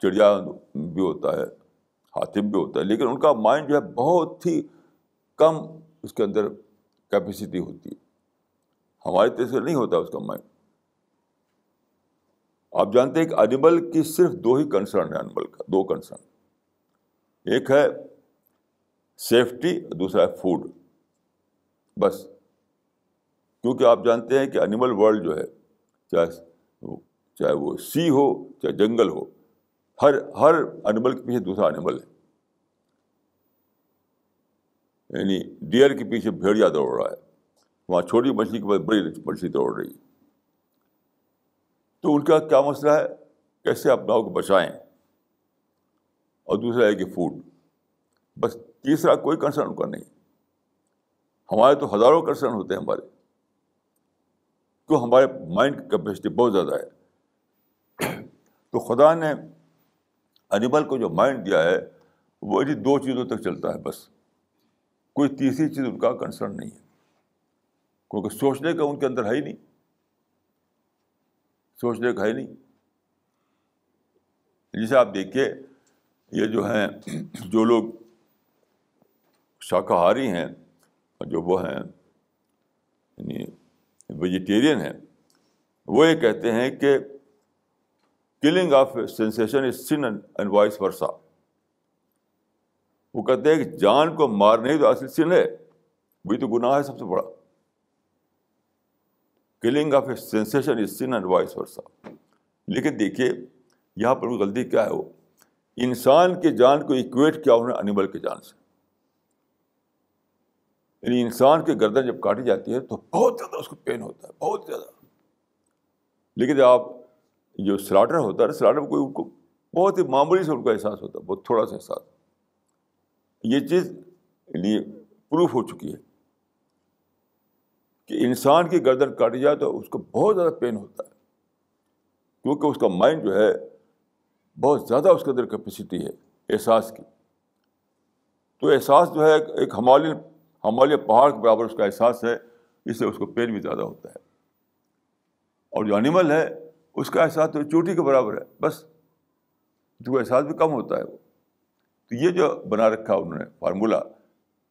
चिड़िया भी होता है हाथी भी होता है लेकिन उनका माइंड जो है बहुत ही कम उसके अंदर कैपेसिटी होती है हमारे तरह से नहीं होता उसका माइंड आप जानते हैं कि एनिमल की सिर्फ दो ही कंसर्न है एनिमल का दो कंसर्न एक है सेफ्टी दूसरा है फूड बस क्योंकि आप जानते हैं कि एनिमल वर्ल्ड जो है चाहे चाहे वो सी हो चाहे जंगल हो हर हर एनिमल के पीछे दूसरा एनिमल है यानी डियर के पीछे भेड़िया दौड़ रहा है वहाँ छोटी मछली के पास बड़ी मछली दौड़ रही है तो उनका क्या मसला है कैसे आप गाँव को बचाएँ और दूसरा है कि फूड बस तीसरा कोई कंसर्न उनका नहीं हमारे तो हज़ारों कंसर्न होते हैं हमारे तो हमारे माइंड की कैपेसिटी बहुत ज़्यादा है तो खुदा ने अनिमल को जो माइंड दिया है वो यदि दो चीज़ों तक चलता है बस कोई तीसरी चीज़ उनका कंसर्न नहीं है क्योंकि सोचने का उनके अंदर है ही नहीं सोचने का ही नहीं जैसे आप देखिए ये जो हैं जो लोग शाकाहारी हैं और जो वो हैं यानी वेजिटेरियन हैं वो ये कहते हैं कि killing of sensation is sin and vice versa वो कहते हैं कि जान को मारने तो असल सिन है वही तो गुनाह है सबसे बड़ा killing of a sensation is sin and vice versa लेकिन देखिए यहाँ पर गलती क्या है वो इंसान के जान को इक्वेट किया उन्होंने एनिमल की जान से यानी इंसान की गर्दन जब काटी जाती है तो बहुत ज़्यादा उसको पेन होता है बहुत ज़्यादा लेकिन जब आप जो स्लाटर होता है स्लाटर कोई उनको बहुत ही मामूली से उनका एहसास होता है बहुत थोड़ा सा एहसास ये चीज़ लिए प्रूफ हो चुकी है कि इंसान की गर्दन कट जाए तो उसको बहुत ज़्यादा पेन होता है क्योंकि उसका माइंड जो है बहुत ज़्यादा उसके अंदर कैपेसिटी है एहसास की तो एहसास जो है एक हमाल हमालिय पहाड़ के बराबर उसका एहसास है इससे उसको पेन भी ज़्यादा होता है और जो एनिमल है उसका एहसास तो चोटी के बराबर है बस जो तो एहसास भी कम होता है वो तो ये जो बना रखा उन्होंने फार्मूला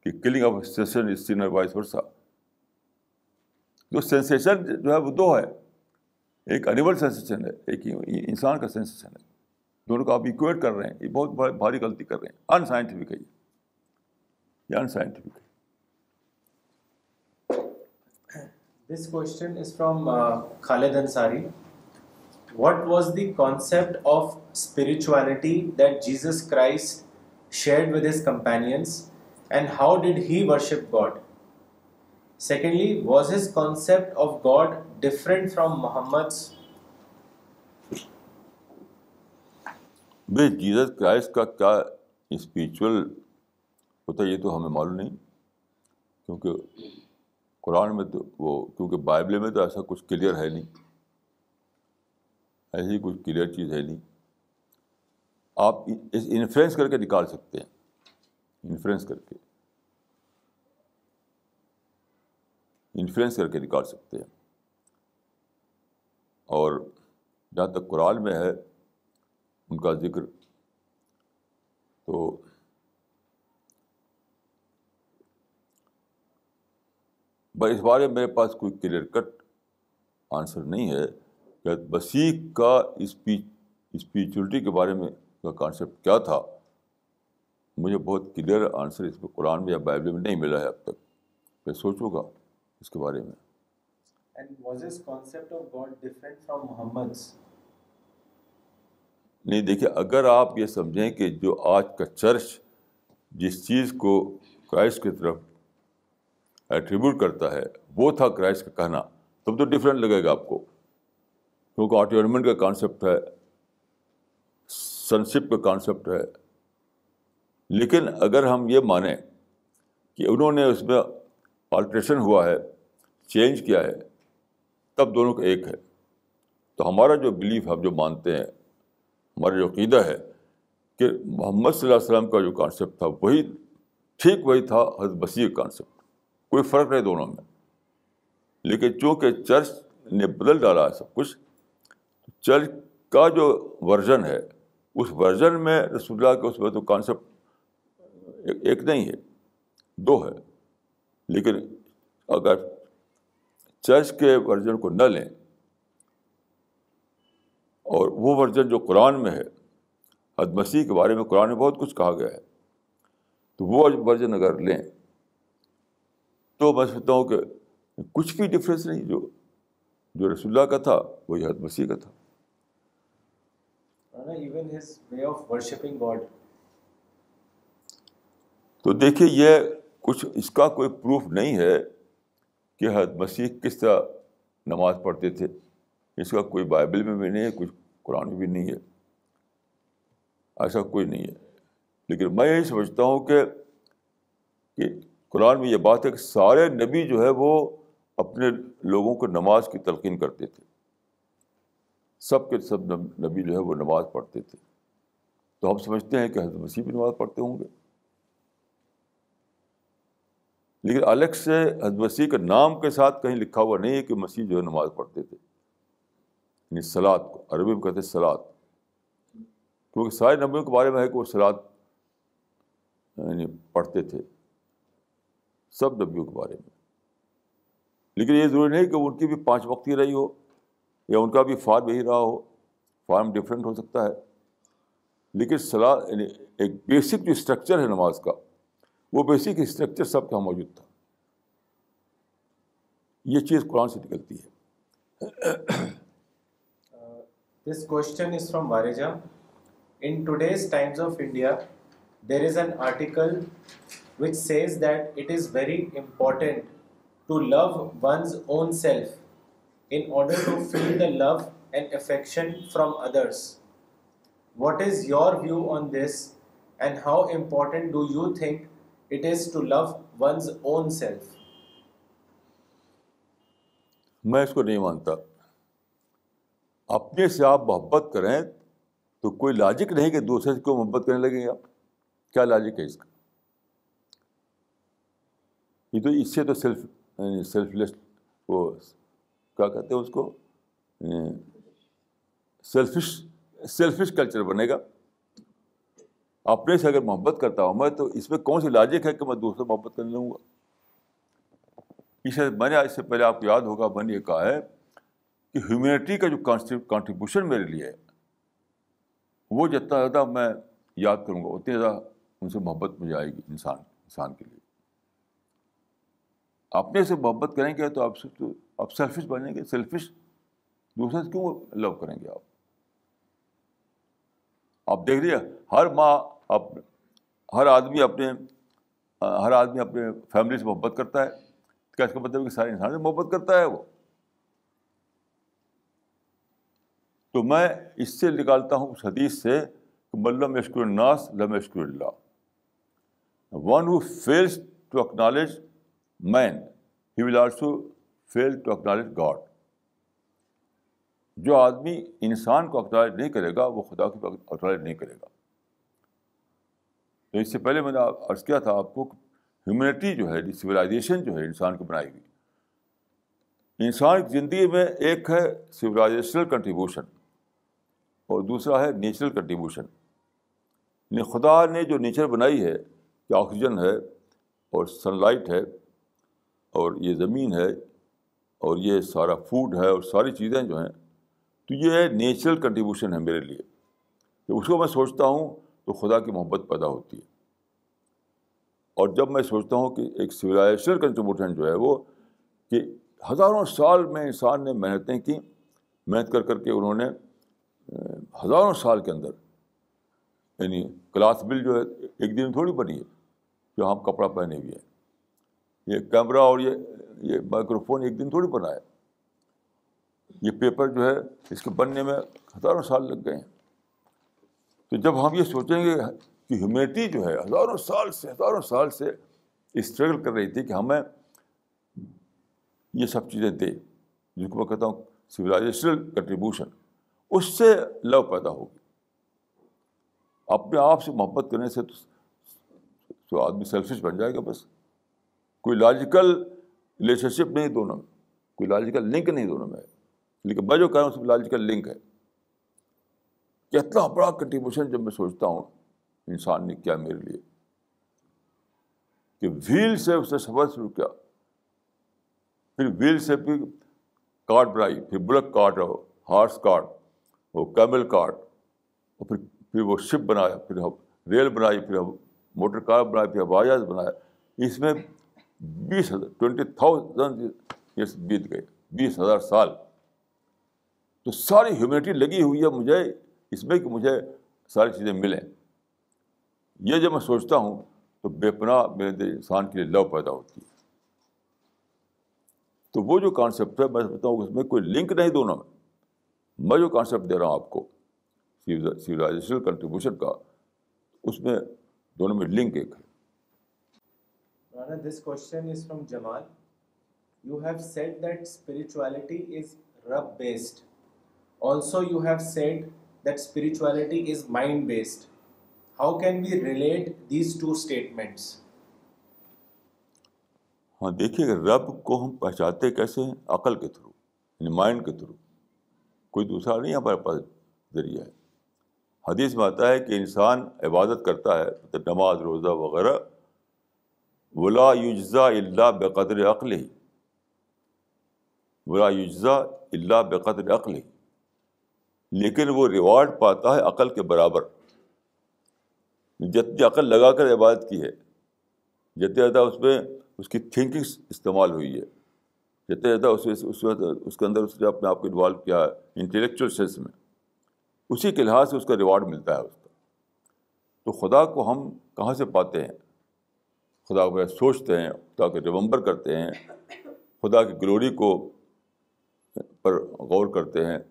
कि killing of session is sinner vice versa जो सेंसेशन जो है वो दो है एक एनिमल सेंसेशन है एक इंसान का सेंसेशन है दोनों को आप इक्वेट कर रहे हैं ये बहुत भारी गलती कर रहे हैं अनसाइंटिफिक है ये अनसाइंटिफिक है This question is from uh, Khalid Ansari. What was the concept of spirituality that Jesus Christ shared with his companions, and how did he worship God? Secondly, was his concept of God different from Muhammad's? भाई Jesus Christ का क्या spiritual होता है ये तो हमें मालूम नहीं क्योंकि कुरान में तो वो क्योंकि बाइबल में तो ऐसा कुछ क्लियर है नहीं ऐसी कुछ क्लियर चीज़ है नहीं आप इस इन्फ्लुएंस करके निकाल सकते हैं इन्फ्लुएंस करके इन्फ्लुएंस करके निकाल सकते हैं और जहाँ तक कुरान में है उनका जिक्र तो बस इस बारे में मेरे पास कोई क्लियर कट आंसर नहीं है कि बसीक का स्पीच स्पिरिचुअलिटी के बारे में का कॉन्सेप्ट क्या था मुझे बहुत क्लियर आंसर इसमें कुरान में या बाइबल में नहीं मिला है अब तक मैं सोचूंगा उसके बारे में नहीं देखिए अगर आप ये समझें कि जो आज का चर्च जिस चीज़ को क्राइस्ट की तरफ एट्रीब्यूट करता है वो था क्राइस्ट का कहना तब तो डिफरेंट लगेगा आपको क्योंकि तो का कॉन्सेप्ट है सनशिप का कॉन्सेप्ट है लेकिन अगर हम ये माने कि उन्होंने उसमें ऑल्ट्रेशन हुआ है चेंज किया है तब दोनों का एक है तो हमारा जो बिलीफ हम जो मानते हैं हमारा जो अकीदा है कि मोहम्मद वसल्लम का जो कॉन्सेप्ट था वही ठीक वही था हज बसी कॉन्सेप्ट कोई फ़र्क नहीं दोनों में लेकिन चूँकि चर्च ने बदल डाला है सब कुछ तो चर्च का जो वर्जन है उस वर्जन में रसुल्ला के उसमें तो कॉन्सेप्ट एक नहीं है दो है लेकिन अगर चर्च के वर्जन को न लें और वो वर्जन जो कुरान में है हद मसीह के बारे में कुरान में बहुत कुछ कहा गया है तो वो वर्जन अगर लें तो मैं समझता हूँ कि कुछ भी डिफरेंस नहीं जो जो रसुल्ला का था वही हद मसीह का था तो देखिए यह कुछ इसका कोई प्रूफ नहीं है कि हद मसीह किस तरह नमाज पढ़ते थे इसका कोई बाइबल में भी नहीं है कुछ कुरान में भी नहीं है ऐसा कोई नहीं है लेकिन मैं यही समझता हूँ कि कि कुरान में ये बात है कि सारे नबी जो है वो अपने लोगों को नमाज की तलकिन करते थे सब के सब नबी जो है वो नमाज पढ़ते थे तो हम समझते हैं कि हजरत मसीह भी नमाज़ पढ़ते होंगे लेकिन अलग से हजब मसीह के नाम के साथ कहीं लिखा हुआ नहीं है कि मसीह जो है नमाज पढ़ते थे सलाद को अरबी में कहते सलाद क्योंकि सारे नबियों के बारे में है कि वो सलाद पढ़ते थे सब नबियों के बारे में लेकिन ये ज़रूरी नहीं कि उनकी भी पाँच वक्त ही रही हो या उनका भी फार्म यही रहा हो फार्म डिफरेंट हो सकता है लेकिन सलाद एक बेसिक जो स्ट्रक्चर है नमाज का वो बेसिक स्ट्रक्चर सब का मौजूद था ये चीज़ कुरान से निकलती है दिस क्वेश्चन इज फ्रॉम वारेजा in today's Times of India there is an article which says that it is very important to love one's own self in order to feel the love and affection from others. What is your view on this and how important do you think it is to love one's own self मैं इसको नहीं मानता अपने से आप मोहब्बत करें तो कोई लॉजिक नहीं कि दूसरे से क्यों मोहब्बत करने लगेंगे आप क्या लॉजिक है इसका ये तो इससे तो सेल्फ सेल्फलेस वो क्या कहते हैं उसको सेल्फिश सेल्फिश कल्चर बनेगा अपने से अगर मोहब्बत करता हूँ मैं तो इसमें कौन सी लाजिक है कि मैं दूसरे मोहब्बत करने लूँगा इसे मैंने इससे पहले आपको याद होगा मैंने ये कहा है कि ह्यूमैनिटी का जो कॉन्ट्रीब्यूशन मेरे लिए है वो जितना ज़्यादा मैं याद करूँगा उतनी ज़्यादा उनसे मोहब्बत मुझे आएगी इंसान इंसान के लिए अपने से मोहब्बत करेंगे तो आप तो आप सेल्फिश बनेंगे सेल्फिश दूसरे से क्यों लव करेंगे आप आप देख लिया हर माँ अब हर आदमी अपने हर आदमी अपने फैमिली से मोहब्बत करता है क्या इसका मतलब कि सारे इंसान से मोहब्बत करता है वो तो मैं इससे निकालता हूँ उस हदीस से मल्लम यशकुरनास लम यशकुल्ला one who fails to acknowledge man he will also fail to acknowledge God जो आदमी इंसान को अकनॉलेज नहीं करेगा वो खुदा को एक्नॉलेज नहीं करेगा तो इससे पहले मैंने अर्ज किया था आपको ह्यूमनिटी जो है सिविलाइजेशन जो है इंसान को बनाई हुई इंसान की ज़िंदगी में एक है सिविलाइजेशनल कंट्रीब्यूशन और दूसरा है नेचुरल कंट्रीब्यूशन यानी खुदा ने जो नेचर बनाई है कि ऑक्सीजन है और सनलाइट है और ये ज़मीन है और ये सारा फूड है और सारी चीज़ें जो हैं तो ये नेचुरल कंट्रीब्यूशन है मेरे लिए तो उसको मैं सोचता हूँ तो खुदा की मोहब्बत पैदा होती है और जब मैं सोचता हूँ कि एक सिविलाइजेशन कंट्रीब्यूशन जो है वो कि हज़ारों साल में इंसान ने मेहनतें की मेहनत कर करके उन्होंने हज़ारों साल के अंदर यानी क्लास बिल जो है एक दिन थोड़ी बनी है जो हम कपड़ा पहने हुए हैं ये कैमरा और ये ये माइक्रोफोन एक दिन थोड़ी बना है ये पेपर जो है इसके बनने में हज़ारों साल लग गए हैं तो जब हम ये सोचेंगे कि ह्यूमैनिटी जो है हज़ारों साल से हज़ारों साल से स्ट्रगल कर रही थी कि हमें ये सब चीज़ें दे जिनको मैं कहता हूँ सिविलाइजेशनल कंट्रीब्यूशन उससे लव पैदा होगी अपने आप से मोहब्बत करने से तो, तो आदमी सेल्फिश बन जाएगा बस कोई लॉजिकल रिलेशनशिप नहीं दोनों में कोई लॉजिकल लिंक नहीं दोनों में लेकिन मैं जो कह रहा हूँ उसमें लॉजिकल लिंक है कितना बड़ा कंट्रीब्यूशन जब मैं सोचता हूँ इंसान ने क्या मेरे लिए कि व्हील से उसने सफर शुरू किया फिर व्हील से भी कार्ड बनाई फिर बुलक कार्ड रहो हार्स कार्ड और कैमल कार्ड और फिर फिर वो शिप बनाया फिर हम रेल बनाई फिर हम मोटर कार बनाई फिर हवाई जहाज बनाया इसमें बीस हज़ार ट्वेंटी थाउजेंड ईयर्स बीत गए बीस हज़ार साल तो सारी ह्यूमैनिटी लगी हुई है मुझे इसमें कि मुझे सारी चीज़ें मिलें यह जब मैं सोचता हूँ तो बेपना मेरे इंसान के लिए लव पैदा होती है तो वो जो कॉन्सेप्ट है मैं समझता उसमें कोई लिंक नहीं दोनों में मैं जो कॉन्सेप्ट दे रहा हूँ आपको सिविलाइजेशनल कंट्रीब्यूशन का उसमें दोनों में लिंक एक है this question is from Jamal you have said that spirituality is rub based also you have said that spirituality is mind based. How can we relate these two statements? हाँ देखिए रब को हम पहचानते कैसे हैं अकल के थ्रू यानी माइंड के थ्रू कोई दूसरा नहीं हमारे पास जरिया है हदीस में आता है कि इंसान इबादत करता है मतलब तो नमाज रोज़ा वगैरह वला युजा इल्ला बेकदर अक़ल ही वला युजा इल्ला बेकदर अक़ल ही लेकिन वो रिवार्ड पाता है अकल के बराबर जितनी अकल लगा कर इबादत की है जितने ज़्यादा उसमें उसकी थिंकिंग इस्तेमाल हुई है जितने ज़्यादा उसमें उसमें उसके अंदर उसने अपने आप को इन्वॉल्व किया है इंटेलेक्चुअल सेंस में उसी के लिहाज से उसका रिवार्ड मिलता है उसका तो खुदा को हम कहाँ से पाते हैं खुदा को सोचते हैं खुदा को रिवम्बर करते हैं खुदा की ग्लोरी को पर गौर करते हैं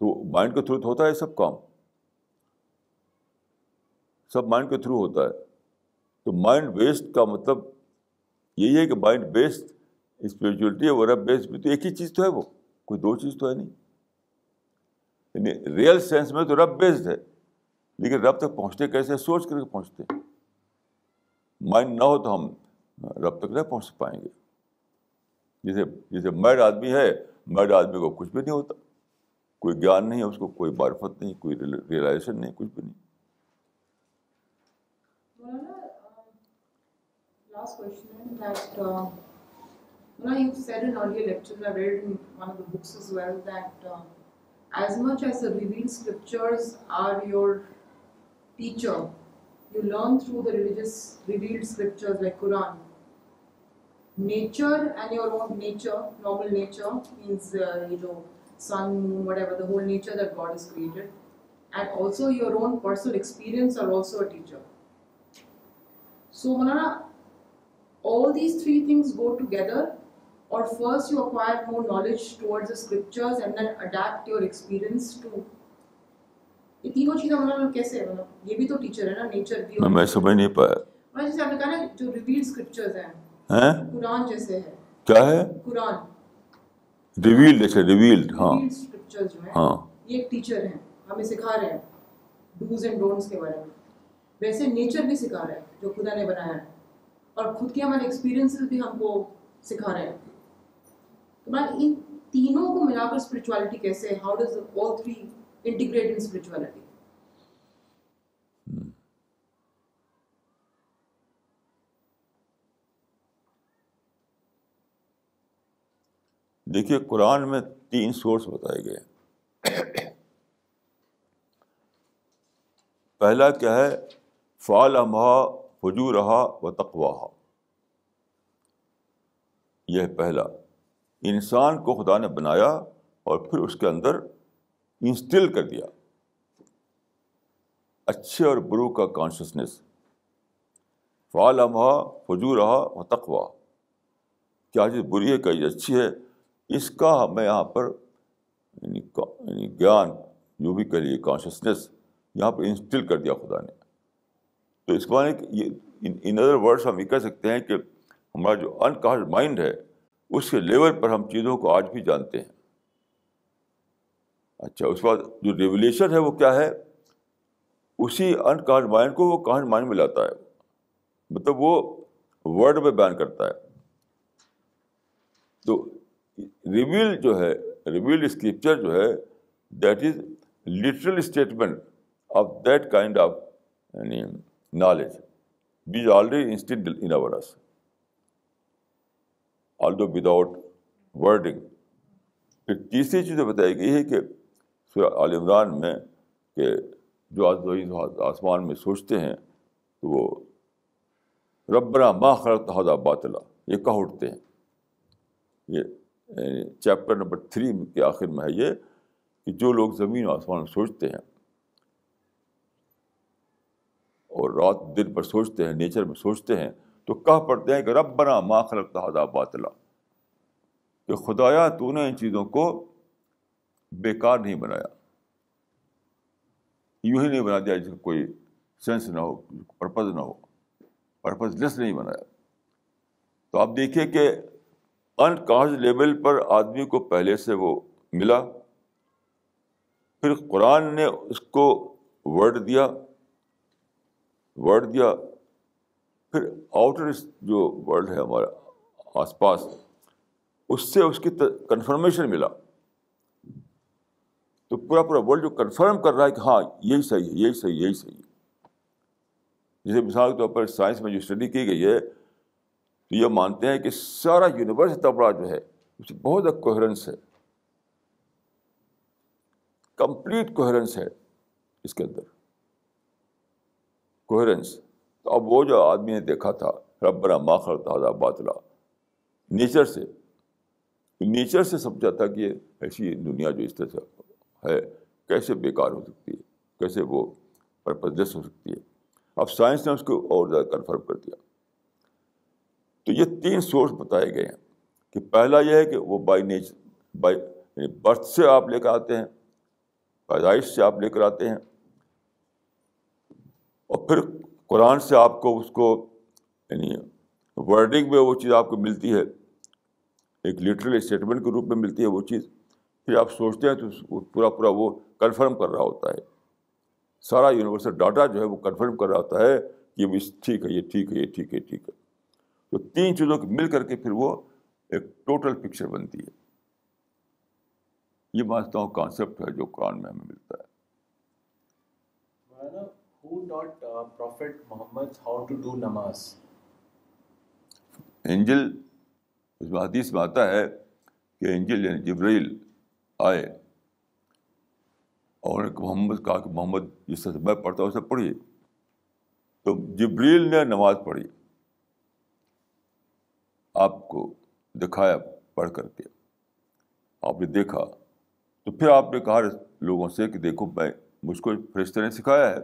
तो माइंड के थ्रू तो होता है सब काम सब माइंड के थ्रू होता है तो माइंड बेस्ड का मतलब यही है कि माइंड बेस्ड स्पिरिचुअलिटी और रब बेस्ड भी तो एक ही चीज़ तो है वो कोई दो चीज़ तो है नहीं यानी रियल सेंस में तो रब बेस्ड है लेकिन रब तक पहुंचते कैसे सोच करके पहुंचते माइंड ना हो तो हम रब तक नहीं पहुंच पाएंगे जैसे जैसे मैड आदमी है मैड आदमी को कुछ भी नहीं होता कोई ज्ञान नहीं है उसको कोई मार्फत नहीं कोई रियलाइजेशन नहीं कुछ भी नहीं last question that uh, you know you said in earlier lectures I read in one of the books as well that uh, as much as the revealed scriptures are your teacher, you learn through the religious revealed scriptures like Quran. Nature and your own nature, normal nature means uh, you know sun, moon, whatever, the whole nature that God has created. And also your own personal experience are also a teacher. So, Manana, all these three things go together, or first you acquire more knowledge towards the scriptures and then adapt your experience to ये तीनों चीजें मतलब कैसे है मतलब ये भी तो टीचर है ना नेचर भी मैं, मैं समझ नहीं पाया मतलब जैसे आपने कहा ना जो रिवील्ड स्क्रिप्चर्स हैं हैं कुरान जैसे है क्या है कुरान रिवील्ड अच्छा रिवील्ड हाँ हाँ ये एक टीचर हैं हमें सिखा रहे हैं डूज एंड डोंट्स के बारे में वैसे नेचर भी सिखा रहे हैं जो खुदा ने बनाया है और खुद के हमारे एक्सपीरियंसेस भी हमको सिखा रहे हैं तो मैं इन तीनों को मिलाकर स्पिरिचुअलिटी कैसे how does all three integrate in spirituality देखिए कुरान में तीन सोर्स बताए गए पहला क्या है फ़ाल अमहा फजू रहा व तकवाहा यह पहला इंसान को खुदा ने बनाया और फिर उसके अंदर इंस्टिल कर दिया अच्छे और बुरु का कॉन्शियसनेस फ़ाल अमहा फजू रहा व तकवा क्या चीज़ बुरी है क्या चीज़ अच्छी है इसका मैं यहाँ पर यानी ज्ञान जो भी करिए कॉन्शियसनेस यहाँ पर इंस्टिल कर दिया खुदा ने तो इसको माने ये इन इन अदर वर्ड्स हम ये कह सकते हैं कि हमारा जो अनकॉन्शियस माइंड है उसके लेवल पर हम चीज़ों को आज भी जानते हैं अच्छा उसके बाद जो रेवलेशन है वो क्या है उसी अनकॉन्शियस माइंड को वो कॉन्शियस माइंड में लाता है मतलब वो वर्ड में बयान करता है तो रिवील जो है रिवील्ड स्क्रिप्चर जो है that is literal statement of that kind of यानी knowledge which already instant in our us though without wording फिर तीसरी चीज़ बताई गई है कि आल इमरान कि जो आसमान में सोचते हैं तो वो रबरा मा खरत हदा बातला ये कह उठते हैं ये चैप्टर नंबर थ्री के आखिर में है ये कि जो लोग ज़मीन आसमान सोचते हैं और रात दिन पर सोचते हैं नेचर में सोचते हैं तो कह पड़ते हैं कि रब बना माँ खलक तहादा बातला कि खुदाया तूने इन चीज़ों को बेकार नहीं बनाया यूं ही नहीं बना दिया जिसका कोई सेंस ना हो पर्पज़ ना हो पर्पज लेस नहीं बनाया तो आप देखिए कि अनकॉन्स लेवल पर आदमी को पहले से वो मिला फिर कुरान ने उसको वर्ड दिया वर्ड दिया फिर आउटर जो वर्ल्ड है हमारा आसपास उससे उसकी कन्फर्मेशन मिला तो पूरा पूरा वर्ल्ड जो कन्फर्म कर रहा है कि हाँ यही सही है यही सही यही सही है जैसे मिसाल के तौर पर साइंस में जो स्टडी की गई है तो ये मानते हैं कि सारा यूनिवर्स इतना बड़ा जो है उसमें बहुत ज़्यादा कोहरेंस है कंप्लीट कोहरेंस है इसके अंदर कोहरेंस तो अब वो जो आदमी ने देखा था रबरा माखर ताजा बातला नेचर से नेचर तो से समझा था कि ये ऐसी दुनिया जो इस तरह से है कैसे बेकार हो सकती है कैसे वो पर्पजलेस हो सकती है अब साइंस ने उसको और ज़्यादा कन्फर्म कर दिया तो ये तीन सोर्स बताए गए हैं कि पहला यह है कि वो बाई नेचर बाई यानी बर्थ से आप लेकर आते हैं पैदाइश से आप लेकर आते हैं और फिर कुरान से आपको उसको यानी वर्डिंग में वो चीज़ आपको मिलती है एक लिटरल स्टेटमेंट के रूप में मिलती है वो चीज़ फिर आप सोचते हैं तो पूरा पूरा वो कन्फर्म कर रहा होता है सारा यूनिवर्सल डाटा जो है वो कन्फर्म कर रहा होता है कि इस ठीक है ये ठीक है ये ठीक है ठीक है तो तीन चीज़ों को मिल करके फिर वो एक टोटल पिक्चर बनती है ये मानता हूँ कॉन्सेप्ट है जो कुरान में हमें मिलता है एंजल उस हदीस में आता है कि एंजल यानी जबरील आए और मोहम्मद कहा कि मोहम्मद जिससे मैं पढ़ता हूँ उसे पढ़िए तो जबरील ने नमाज़ पढ़ी आपको दिखाया पढ़ करके आपने देखा तो फिर आपने कहा लोगों से कि देखो मैं मुझको फरिश्ते ने सिखाया है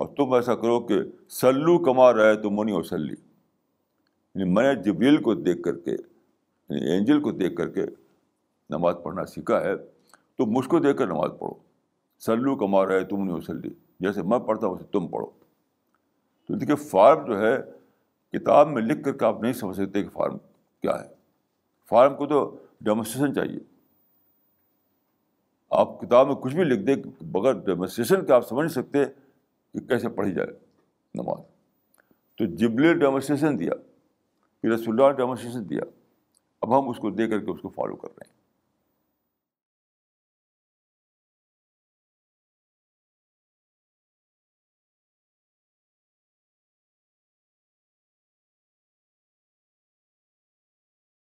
और तुम ऐसा करो कि सल्लू कमा रहे तो मुनी और सल्ली मैंने जबरील को देख करके एंजल को देख करके नमाज़ पढ़ना सीखा है तो मुझको देख कर नमाज़ पढ़ो सल्लू कमा रहे तुम नहीं सल्ली जैसे मैं पढ़ता वैसे तुम पढ़ो तो देखिए फार्म जो है किताब में लिख करके आप नहीं समझ सकते कि फार्म क्या है फार्म को तो डेमोस्ट्रेशन चाहिए आप किताब में कुछ भी लिख दें बगैर डेमोस्ट्रेशन के आप समझ नहीं सकते कि कैसे पढ़ी जाए नमाज तो जिबले डेमोस्ट्रेशन दिया फिर रसुल्ला डेमोस्ट्रेशन दिया अब हम उसको दे करके उसको फॉलो कर रहे हैं